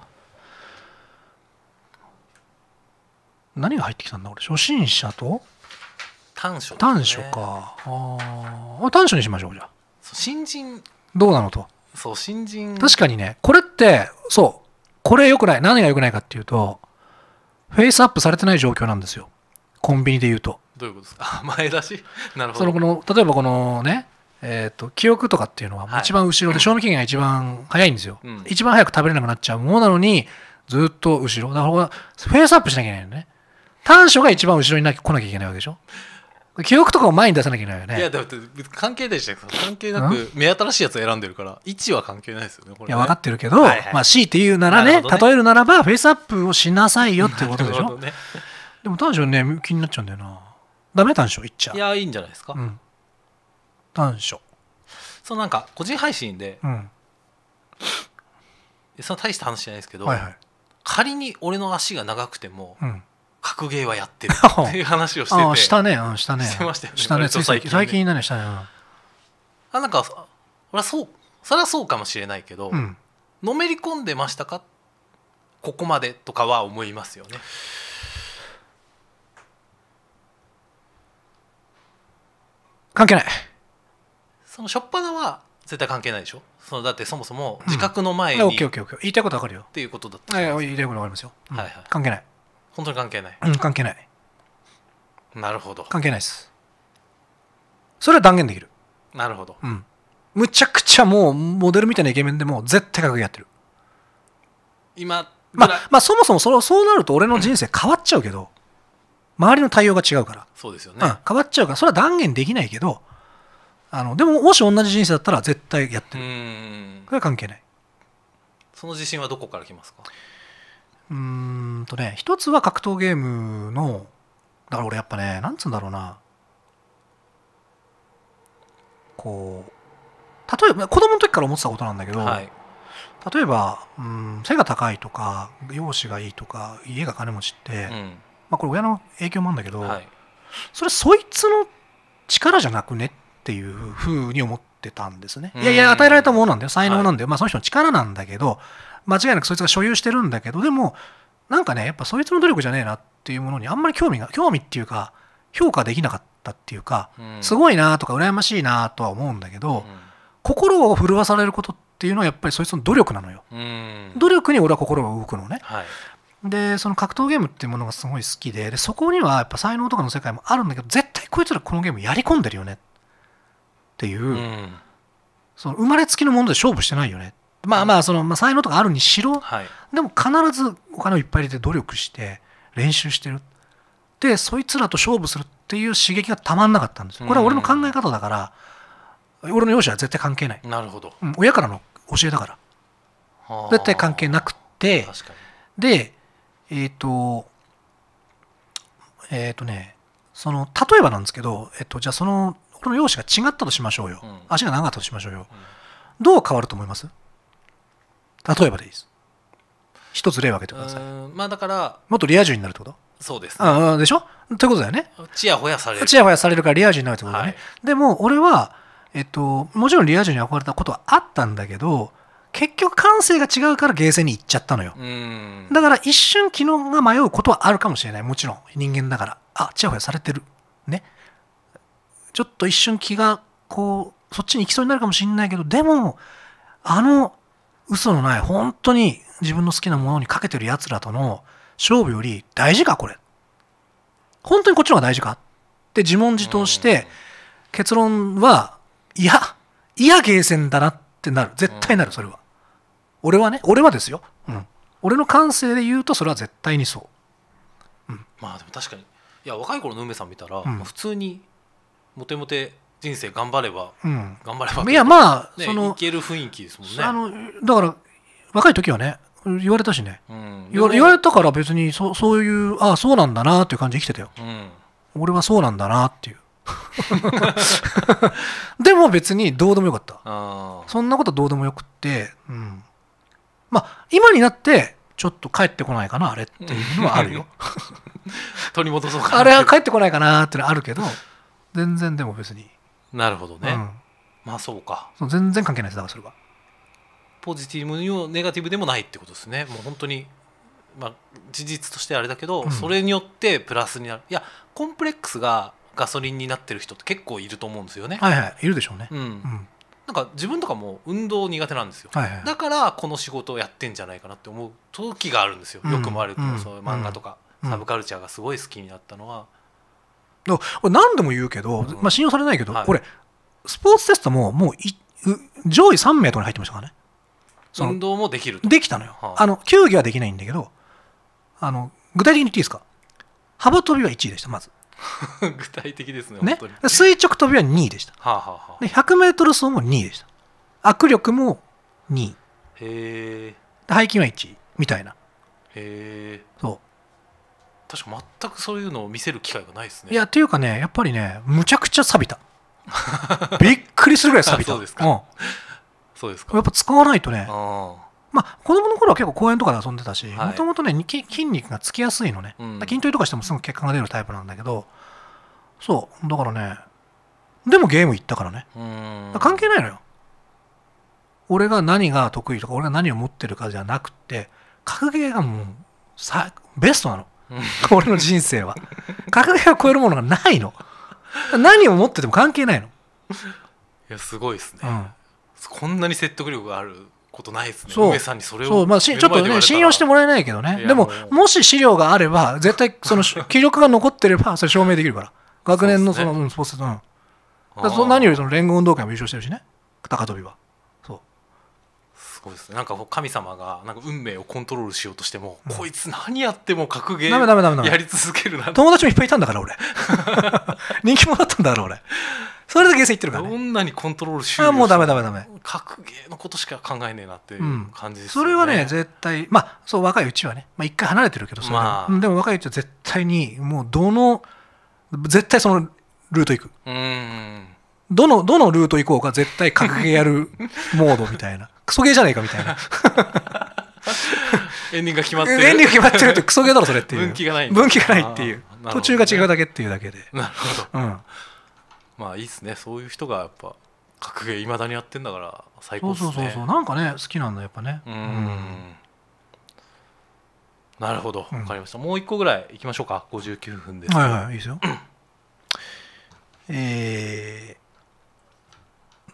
何が入ってきたんだ俺初心者と短所、ね、短所かああ短所にしましょうじゃあ新人どうなのとそう新人確かにねこれってそうこれ良くない何が良くないかっていうとフェイスアップされてない状況なんですよコンビニで言うとどういうことですか *laughs* 前出し *laughs* なるほどそのこの例えばこのねえーと、記憶とかっていうのは一番後ろで、賞味期限が一番早いんですよ、うん、一番早く食べれなくなっちゃうものなのにずっと後ろだからフェイスアップしなきゃいけないよね短所が一番後ろにな来なきゃいけないわけでしょ記憶とかを前に出さなきゃいけないよねいやだって関係ないじゃん関係なく目新しいやつ選んでるから位置は関係ないですよねね、いや分かってるけど、はいはい、まあ、強いて言うならね、ね、例えるならばフェイスアップをしなさいよってことでしょ、ね、でも短所ね気になっちゃうんだよなダメ短所いっちゃいやいいんじゃないですか、うん短所そうなんか個人配信で、うん、その大した話じゃないですけど、はいはい、仮に俺の足が長くても、うん格ゲーはやってるっていう *laughs* 話をしててあしたねうんしたねしてましたよねしたね最近最近何したね、うん、あなんか俺はそうそれはそうかもしれないけど、うん、のめり込んでましたかここまでとかは思いますよね関係ないその初っ端は絶対関係ないでしょそのだってそもそも自覚の前に、うん、オッケーオッケーオッケー言いたいことわかるよっていうことだったえ言いたいことわかりますよ、うん、はいはい関係ない本当に関係ないうん関係ないなるほど関係ないですそれは断言できるなるほどうんむちゃくちゃもうモデルみたいなイケメンでも絶対格言やってる今まあ、まあそもそもそそうなると俺の人生変わっちゃうけど、周りの対応が違うからそうですよね、うん、変わっちゃうからそれは断言できないけどあのでももし同じ人生だったら絶対やってるれは関係ないその自信はどこからきますかうんとね一つは格闘ゲームのだから俺やっぱねなんつうんだろうなこう例えば子供の時から思ってたことなんだけど、はい、例えば、うん、背が高いとか容姿がいいとか家が金持ちって、うん、まあ、これ親の影響もあるんだけど、はい、それそいつの力じゃなくねっっていうふうに思ってたんですね。いやいや与えられたものなんだよ才能なんだよ、はい、まあ、その人の力なんだけど間違いなくそいつが所有してるんだけどでもなんかねやっぱそいつの努力じゃねえなっていうものにあんまり興味が興味っていうか評価できなかったっていうか、すごいなとか羨ましいなとは思うんだけど、心を震わされることっていうのはやっぱりそいつの努力なのよ。努力に俺は心が動くのね。はいでその格闘ゲームっていうものがすごい好きででそこにはやっぱ才能とかの世界もあるんだけど絶対こいつらこのゲームやり込んでるよねっていう、うん、その生まれつきのもので勝負してないよねまあまあその、才能とかあるにしろ、はい、でも必ずお金をいっぱい入れて努力して練習してるでそいつらと勝負するっていう刺激がたまんなかったんですこれは俺の考え方だから、うん、俺の容姿は絶対関係ないなるほど、うん、親からの教えだから絶対関係なくてでえっ、ー、とえっ、ー、とねその例えばなんですけど、えっ、と、じゃあそのこの容姿が違ったとしましょうよ、うん、足が長かったとしましょうよ、うん、どう変わると思います例えばでいいです一つ例を挙げてくださいまあだからもっとリア充になるってことそうです、ね、でしょということだよねちやほやされるちやほやされるからリア充になるってことだね、はい、でも俺はえっともちろんリア充に憧れたことはあったんだけど結局感性が違うからゲーセンに行っちゃったのよだから一瞬昨日が迷うことはあるかもしれないもちろん人間だからあちやほやされてるねちょっと一瞬気がこうそっちに行きそうになるかもしれないけどでもあの嘘のない本当に自分の好きなものにかけてるやつらとの勝負より大事かこれ本当にこっちの方が大事かって自問自答して結論はいやいやゲーセンだなってなる絶対なるそれは俺はね俺はですよ、うん、俺の感性で言うとそれは絶対にそう、うん、まあでも確かにいや若い頃の梅さん見たら、うん、普通にモテモテ人生頑張れば、うん、頑張ればいやまあ、ね、そのいける雰囲気ですもんねあのだから若い時はね言われたしね、うん、言わ言われたから別にそそういうああそうなんだなっていう感じで生きてたよ、うん、俺はそうなんだなっていう *laughs* でも別にどうでもよかったそんなことどうでもよくって、うん、まあ今になってちょっと帰ってこないかなあれっていうのはあるよ *laughs* 取り戻そうかなあれは帰ってこないかなってのはあるけど全然でも別になるほどね、うんまあそうかそ全然関係ないですだからそれはポジティブにもネガティブでもないってことですねもう本当にまあ事実としてあれだけど、うんそれによってプラスになるいやコンプレックスがガソリンになってる人って結構いると思うんですよね、はいはいいるでしょうねううんなんか自分とかも運動苦手なんですよはいはいだからこの仕事をやってんじゃないかなって思う時があるんですよ、うんよくもある。うんそういう漫画とか、うんサブカルチャーがすごい好きになったのは何度も言うけど、まあ、信用されないけど、これ、スポーツテストももう上位3名とかに入ってましたからね。運動もできるできたのよ、はあ、あの球技はできないんだけどあの具体的に言っていいですか幅跳びは1位でしたまず *laughs* 具体的ですねね垂直跳びは2位でした、はあはあ、で 100m 走も2位でした握力も2位へえ背筋は1位みたいなへえそう確か全くそういうのを見せる機会がないですねいやっていうかねやっぱりねむちゃくちゃ錆びた *laughs* びっくりするぐらい錆びたそうですか、うん、そうですかやっぱ使わないとねまあ、子供の頃は結構公園とかで遊んでたしもともとね筋肉がつきやすいのね、うん、筋トレとかしてもすぐ結果が出るタイプなんだけどそうだからねでもゲーム行ったからね関係ないのよ俺が何が得意とか俺が何を持ってるかじゃなくて格ゲーがもうさベストなの *laughs* 俺の人生は格格を超えるものがないの何を持ってても関係ないのいやすごいですね、うん、こんなに説得力があることないですね上さんにそれをそう、まあ、ちょっとね信用してもらえないけどねでももし資料があれば絶対その記録 *laughs* が残ってればそれ証明できるから学年のそのスポーツうん、何よりその連合運動会も優勝してるしね高跳びはそうですなんか神様がなんか運命をコントロールしようとしても、うん、こいつ何やっても格ゲーやり続けるな友達もいっぱいいたんだから俺 *laughs* 人気者だったんだから俺それでゲーセン行ってるから、ね、どんなにコントロールしようもうダメダメダメ格ゲーのことしか考えねえなっていう感じです、ねうん、それはね絶対まあそう若いうちはねまあ一回離れてるけどそれ、まあ、でも若いうちは絶対にもうどの絶対そのルート行くうんどのどのルート行こうか絶対格ゲーやるモードみたいな *laughs* クソゲーじゃねえかみたいな *laughs* エンディングが決まってるエンディング決まってるってクソゲーだろそれっていう分岐がない分岐がないっていう、途中が違うだけっていうだけでなるほど、うん、まあいいっすねそういう人がやっぱ格ゲーいまだにやってんだから最高っすねそうそうそうなんかね好きなんだやっぱねうんなるほど、分かりました、もう一個ぐらいいきましょうか59分ですはいはいいいですよえ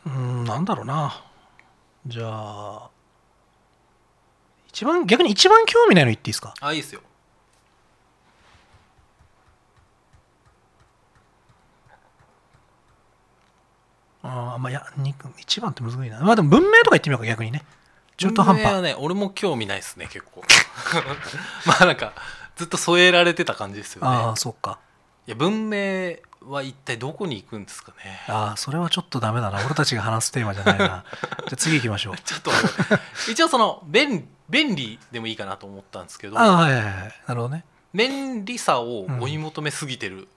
ー、うんなんだろうなじゃあ一番逆に一番興味ないの言っていいですかあいいっすよああまあいやに一番って難ずいなまあでも文明とか言ってみようか逆にね中途半端はね俺も興味ないっすね結構 *laughs* まあなんかずっと添えられてた感じですよねああそっかいや文明は一体どこに行くんですかねああそれはちょっとダメだな俺たちが話すテーマじゃないな *laughs* じゃあ次行きましょうちょっと一応その便便利でもいいかなと思ったんですけどああはいはいはいなるほどね便利さを追い求めすぎてる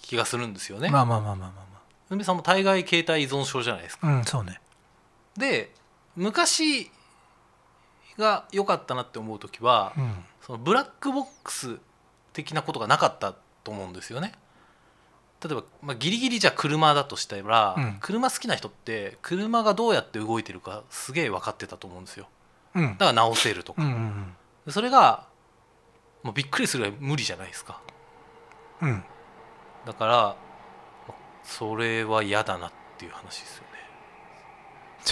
気がするんですよね、うん、まあまあまあまあまあまあさんも大概携帯依存症じゃないですかうんそうねで昔が良かったなって思う時は、うん、そのブラックボックス的なことがなかったと思うんですよね。例えば、まあ、ギリギリじゃ車だとしたら、うん、車好きな人って車がどうやって動いてるかすげえ分かってたと思うんですよ、うん、だから直せるとか、うんうんうん、それがもうびっくりするぐらい無理じゃないですか、うん、だからそれは嫌だなっていう話です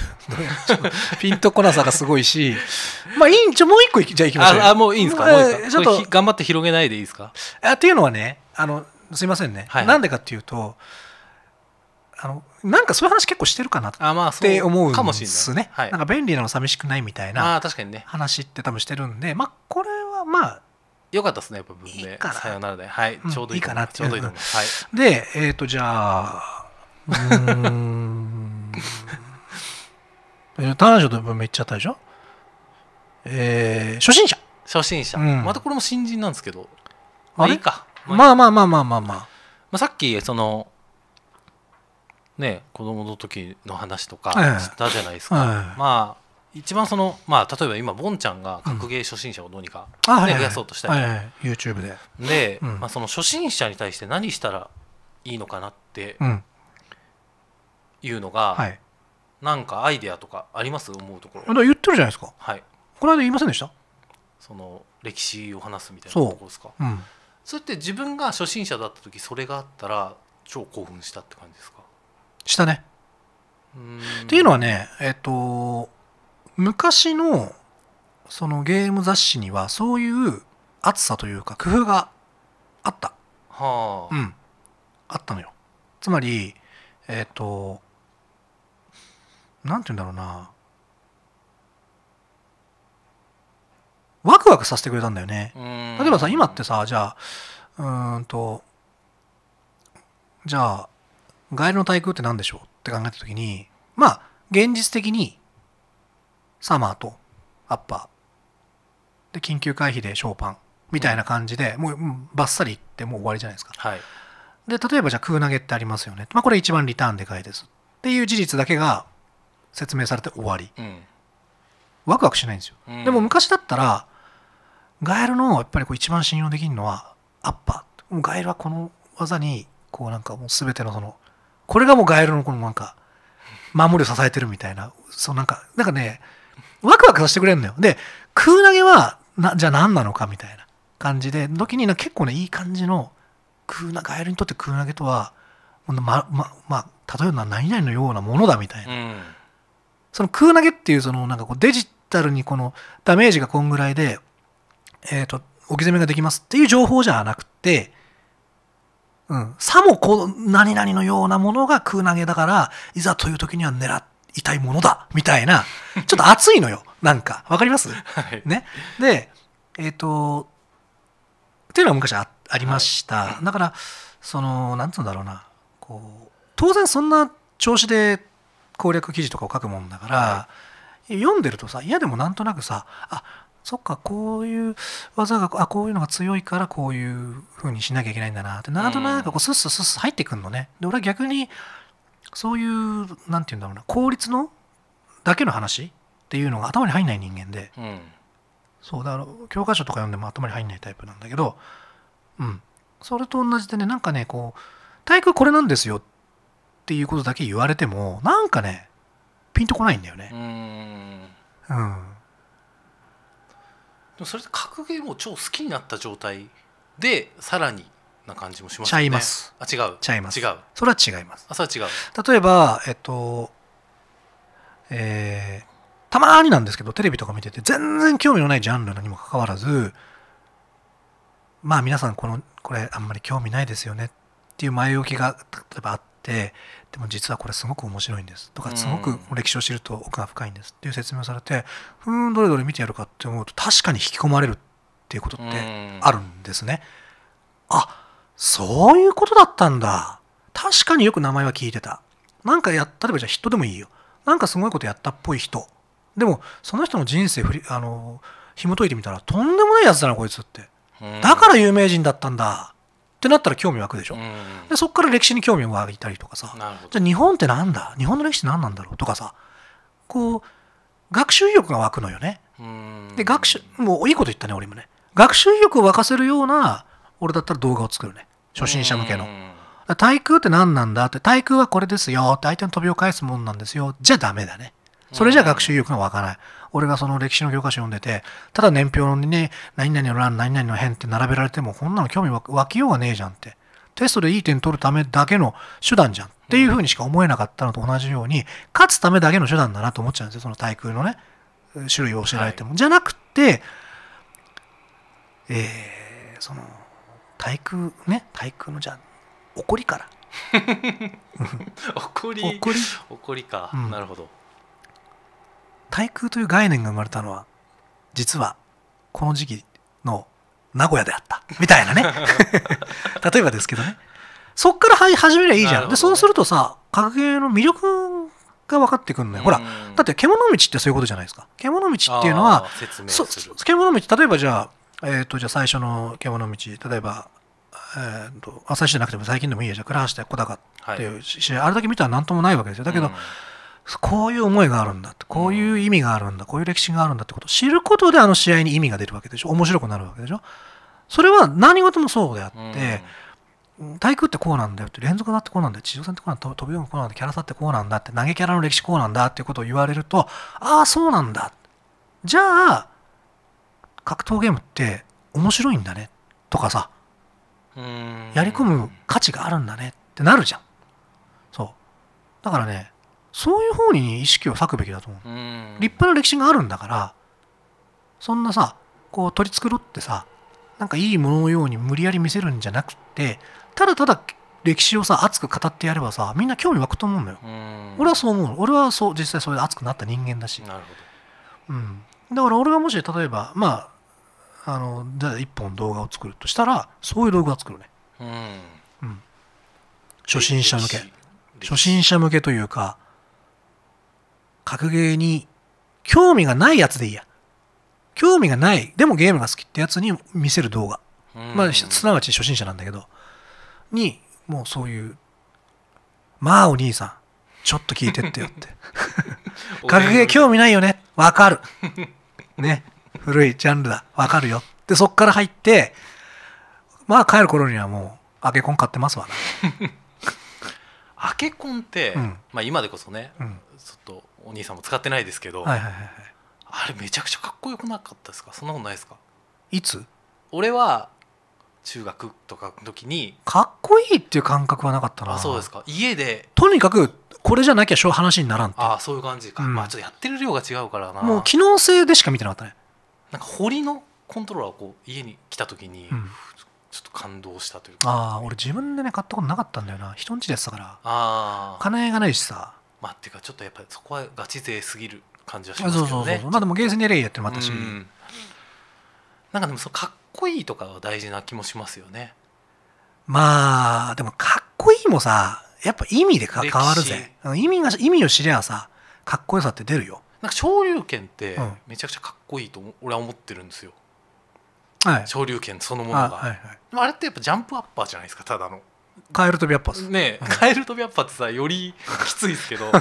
よねピンとこなさがすごいし *laughs* まあいいんちょもう一個じゃあいきましょうあもういいんですかちょっと頑張って広げないでいいですかあっていうのはねあのすいませんね、はい、なんでかっていうとあのなんかそういう話結構してるかなって思うんですね、なんか便利なの寂しくないみたいな話って多分してるんで、まあ、これはまあよかったですねやっぱ文明さよならで、はい、ちょうどいい,、かなってちょうどいいと思います、はい、でえっ、ー、とじゃあうん男女 *laughs* と文明いっちゃったでしょえー、初心者初心者、うん、またこれも新人なんですけどあれいいかまあまあまあまあまあまあ、まあ、さっきそのね子供の時の話とかしたじゃないですか、ええ、まあ一番そのまあ例えば今ボンちゃんが格ゲー初心者をどうにか、ねうん、増やそうとしたり、はいはい、YouTube でで、うん、まあ、その初心者に対して何したらいいのかなっていうのが、うんはい、なんかアイデアとかあります思うところ言ってるじゃないですかはいこの間言いませんでしたその歴史を話すみたいなところですか、うん、それって自分が初心者だった時それがあったら超興奮したって感じですかしたねっていうのはねえっと昔のそのゲーム雑誌にはそういう熱さというか工夫があった、はあ、うんあったのよつまりえっと何て言うんだろうなワクワクさせてくれたんだよね。例えばさ今ってさじゃあうんとじゃあ外流の対空って何でしょうって考えた時にまあ現実的にサマーとアッパーで緊急回避でショーパンみたいな感じで、うん、もうバッサリいってもう終わりじゃないですか。はい、で例えばじゃあ空投げってありますよね、まあ、これ一番リターンでかいですっていう事実だけが説明されて終わり、うん、ワクワクしないんですよ。うん、でも昔だったらガエルのやっぱりこう一番信用できるのはアッパー。もうガエルはこの技に、こうなんかもう全てのその、これがもうガエルのこのなんか、守りを支えてるみたいな、そうなんか、なんかね、ワクワクさせてくれるのよ。で、空投げは、な、じゃあ何なのかみたいな感じで、時にな結構ね、いい感じの、空な、ガエルにとって空投げとは、ま、ま、まあ、例えば何々のようなものだみたいな。うん、その空投げっていう、そのなんかこうデジタルにこのダメージがこんぐらいで、えっ、ー、と、置き攻めができますっていう情報じゃなくて、うん、さもこう、何々のようなものが空投げだから、いざという時には狙いたいものだ、みたいな、*laughs* ちょっと熱いのよ、なんか。わかります、はい、ね。で、えっ、ー、と、っていうのは昔ありました。はい、だから、その、なんつうんだろうな、こう、当然そんな調子で攻略記事とかを書くもんだから、はい、読んでるとさ、嫌でもなんとなくさ、あ、そっかこういう技があこういうのが強いからこういう風にしなきゃいけないんだなってなんとなくこうスッススッス入ってくんのねで俺は逆にそういう何て言うんだろうな効率のだけの話っていうのが頭に入んない人間で、うん、そうだから教科書とか読んでも頭に入んないタイプなんだけどうんそれと同じでねなんかねこう体育これなんですよっていうことだけ言われてもなんかねピンとこないんだよねうんもそれで格ゲーも超好きになった状態でさらにな感じもしますね。ちいます。あ違う。ちいます。違う。それは違います。あそれは違う。例えばえっとえー、たまになんですけどテレビとか見てて全然興味のないジャンルにもかかわらずまあ皆さんこのこれあんまり興味ないですよねっていう前置きが例えばあってでも実はこれすごく面白いんですとかすごく歴史を知ると奥が深いんですっていう説明をされてふーんどれどれ見てやるかって思うと確かに引き込まれるっていうことってあるんですね。あそういうことだったんだ確かによく名前は聞いてたなんかや例えばじゃあ人でもいいよなんかすごいことやったっぽい人でもその人の人生ひりあの紐解いてみたらとんでもないやつだなこいつってだから有名人だったんだってなったら興味湧くでしょ、うん、でそこから歴史に興味を湧いたりとかさじゃあ日本ってなんだ日本の歴史って何なんだろうとかさこう学習意欲が湧くのよね、うん、で学習もういいこと言ったね俺もね学習意欲を沸かせるような俺だったら動画を作るね初心者向けの。対空って何なんだって対空はこれですよって相手の飛びを返すもんなんですよじゃダメだねそれじゃ学習意欲が湧かない、俺がその歴史の教科書読んでて、ただ年表にね、何々の乱、何々の変って並べられても、こんなの興味湧きようがねえじゃんって。テストでいい点取るためだけの手段じゃんっていうふうにしか思えなかったのと同じように、勝つためだけの手段だなと思っちゃうんですよ、その対空のね、種類を教えられても。はい、じゃなくて、えー、その、対空、ね、対空のじゃ怒りから。*laughs* 怒り怒りか、うん、なるほど対空という概念が生まれたのは実はこの時期の名古屋であったみたいなね *laughs* 例えばですけどねそっから始めりゃいいじゃん、ね、でそうするとさ格ゲーの魅力が分かってくるのよ、ほらだって獣道ってそういうことじゃないですか獣道っていうのは獣道例えばじゃあ,、えーと、じゃ最初の獣道例えばえーと、朝日じゃなくても最近でもいいやじゃ倉橋対小高っていう試合、はい、あれだけ見たら何ともないわけですよだけど、うんこういう思いがあるんだってこういう意味があるんだこういう歴史があるんだってことを知ることであの試合に意味が出るわけでしょ面白くなるわけでしょそれは何事もそうであって、対空ってこうなんだよって連続だってこうなんだよ地上戦ってこうなんだ飛び込むこうなんだキャラさってこうなんだって投げキャラの歴史こうなんだっていうことを言われるとああそうなんだじゃあ格闘ゲームって面白いんだねとかさやり込む価値があるんだねってなるじゃんそうだからねそういう方に意識を割くべきだと思う、うん、立派な歴史があるんだからそんなさこう取り繕ってさなんかいいもののように無理やり見せるんじゃなくてただただ歴史をさ熱く語ってやればさみんな興味湧くと思うんだよ、うん、俺はそう思う俺はそう実際それで熱くなった人間だしなるほど。うん、だから俺がもし例えばまああのじゃあ本動画を作るとしたらそういう動画を作るね、うん、うん、初心者向け初心者向けというか格ゲーに興味がないやつでいいや興味がないでもゲームが好きってやつに見せる動画、まあ、すなわち初心者なんだけどにもうそういう「まあお兄さんちょっと聞いてってよ」って「*laughs* 格ゲー興味ないよねわかる」ね古いジャンルだわかるよでそっから入ってまあ帰る頃にはもうアケコン買ってますわな *laughs* アケコンって、うん、まあ今でこそね、うん、ちょっとお兄さんも使ってないですけど、はいはいはいあれめちゃくちゃかっこよくなかったですかそんなことないですかいつ俺は中学とかの時にかっこいいっていう感覚はなかったなあそうですか家でとにかくこれじゃなきゃ話にならんってああそういう感じか、うんまあちょっとやってる量が違うからなもう機能性でしか見てなかったねなんか堀のコントローラーをこう家に来た時に、うん、ちょっと感動したというかああ俺自分でね買ったことなかったんだよな人んちでやってたからああ金がないしさまあっていうかちょっとやっぱりそこはガチ勢すぎる感じはしますけどねそうそうそうまあでもゲーセンでレイやっても私、うん、なんかでもそかっこいいとかは大事な気もしますよねまあでもかっこいいもさやっぱ意味で変わるぜ意味が意味を知りゃさかっこよさって出るよなんか昇竜拳ってめちゃくちゃかっこいいと俺は思ってるんですよ、はい、昇竜拳そのものがあはいはい、あれってやっぱジャンプアッパーじゃないですかただのカエル飛びアッパーねカエル飛びアッパーってさよりきついですけど *laughs*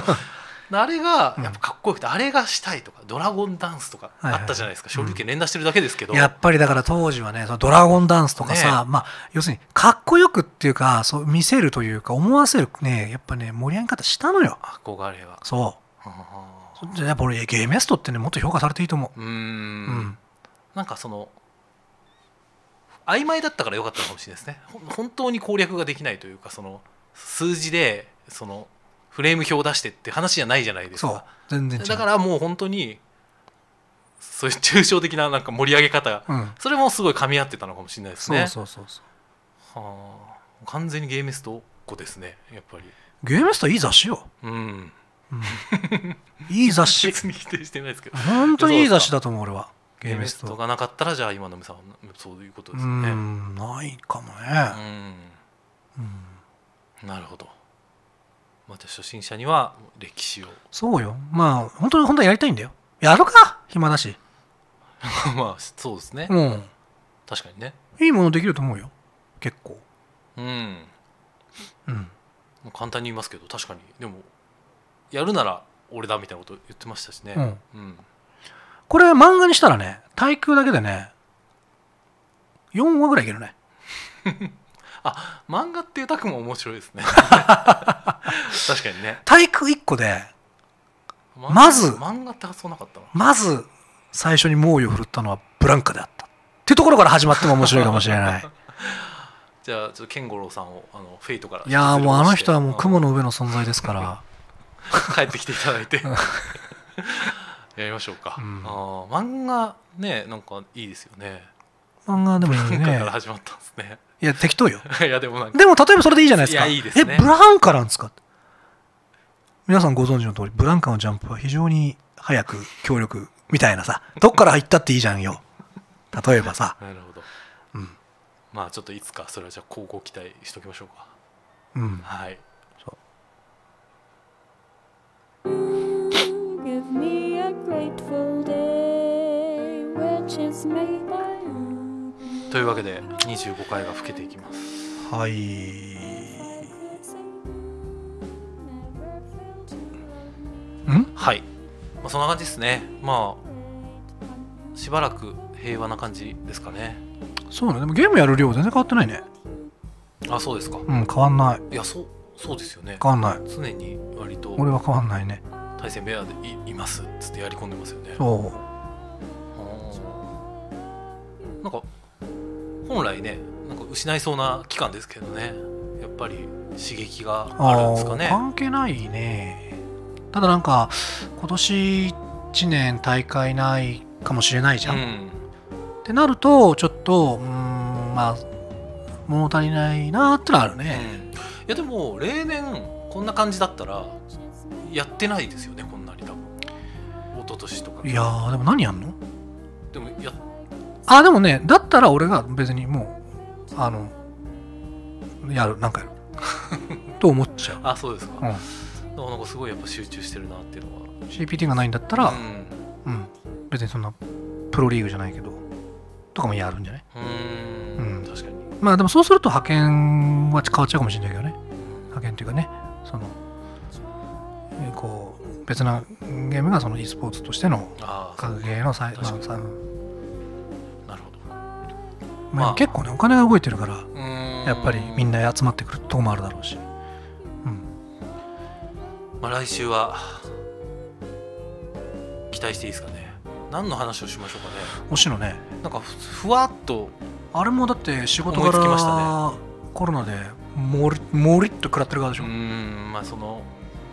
あれがやっぱかっこよくて、あれがしたいとかドラゴンダンスとかあったじゃないですか、はい連打してるだけですけど、うん、やっぱりだから当時はねそのドラゴンダンスとかさ、ね、まあ、要するにかっこよくっていうかそう見せるというか思わせるねやっぱね盛り上げ方したのよ憧れはそうじゃやっぱ俺ゲームエストってねもっと評価されていいと思ううん、うん、なんかその曖昧だったから良かったかもしれないですね本当に攻略ができないというかその数字でそのフレーム表を出してって話じゃないじゃないですか全然だからもう本当にそういう *laughs* 抽象的ななんか盛り上げ方、うん、それもすごい噛み合ってたのかもしれないですねそうそうそうそうはあ完全にゲームスト子ですねやっぱりゲームストいい雑誌ようん、うん、いい雑誌 *laughs* 別に否定してないですけど本当にいい雑誌だと思う俺はゲームストがなかったらじゃあ今のさんそういうことですねないかもねうん、なるほどまあ、じゃあ初心者には歴史をそうよまあ本当に本当はやりたいんだよやるか暇だし *laughs* まあそうですねうん確かにねいいものできると思うよ結構うんうん簡単に言いますけど確かにでもやるなら俺だみたいなこと言ってましたしね、うん、うんこれ漫画にしたらね、耐久だけでね、4話ぐらいいけるね。*laughs* あ漫画っていうタクも面白いですね *laughs* 確かにね対空1個でまず漫画って発想なかったまず最初に猛威を振るったのはブランカであったっていうところから始まっても面白いかもしれない *laughs* じゃあちょっと健五郎さんをあのフェイトからいやもうあの人はもう雲の上の存在ですから帰ってきていただいてやりましょうか、うん、あ漫画ねなんかいいですよね漫画でもいいねから始まったんですねいや適当よ *laughs* いやでもでも例えばそれでいいじゃないですかいいですねえブランカなんですか皆さんご存知の通りブランカのジャンプは非常に速く強力みたいなさ *laughs* どっから入ったっていいじゃんよ例えばさ *laughs* なるほど、うん、まあちょっといつかそれはじゃあ高校期待しときましょうかうんはいそう Give me grateful day which is made by というわけで25回が更けていきますはいんはい、まあ、そんな感じですねまあしばらく平和な感じですかねそうねでもゲームやる量全然変わってないねあそうですかうん変わんないいやそうそうですよね変わんない常に割と俺は変わんないね対戦ベアでいいますっつってやり込んでますよねおなんか本来ねなんか失いそうな期間ですけどねやっぱり刺激があるんですかね関係ないねただなんか今年1年大会ないかもしれないじゃん、うん、ってなるとちょっとうんまあ物足りないなってのはあるね、うん、いやでも例年こんな感じだったらやってないですよねこんなに多分一昨年とかいやーでも何やんのでもやあでもねだったら俺が別にもうあのやるなんかやる *laughs* と思っちゃうあそうですか、うん、でもなんかすごいやっぱ集中してるなっていうのは CPT がないんだったら、うん、うん、別にそんなプロリーグじゃないけどとかもやるんじゃないうん、確かにまあでもそうすると派遣は変わっちゃうかもしれないけどね派遣っていうかね別なゲームがその e スポーツとしての格ゲーのサイまあ、さなるほど、まあ、結構ねお金が動いてるからやっぱりみんな集まってくるとこもあるだろうし、うんまあ、来週は期待していいですかね何の話をしましょうかね推しのねなんかふわっとあれもだって仕事からコロナでもりもりっと食らってる側でしょうんまあその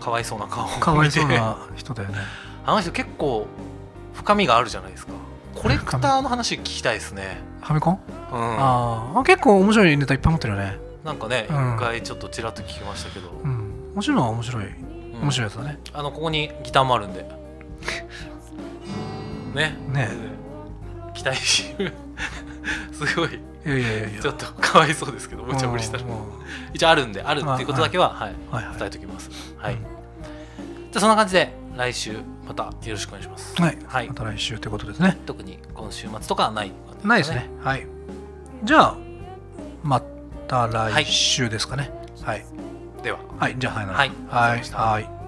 かわいそうな顔をかわいそうな人だよね *laughs* あの人結構深みがあるじゃないですかコレクターの話聞きたいですねファミコン、うん、ああ結構面白いネタいっぱい持ってるよねなんかね一、うん、回ちょっとちらっと聞きましたけど、うん、面白いのは面白い面白いやつだね、うん、あのここにギターもあるんで *laughs* ねね期待し *laughs* すごいいやいやいやちょっとかわいそうですけど無茶ぶりしたら一応あるんであるっていうことだけは、はい、はいはい伝えときます、はい、じゃあそんな感じで来週またよろしくお願いしますはい、はい、また来週ということですね特に今週末とかはない、ね、ないですねはいじゃあまた来週ですかねはい、でははいじゃあはいはい、はい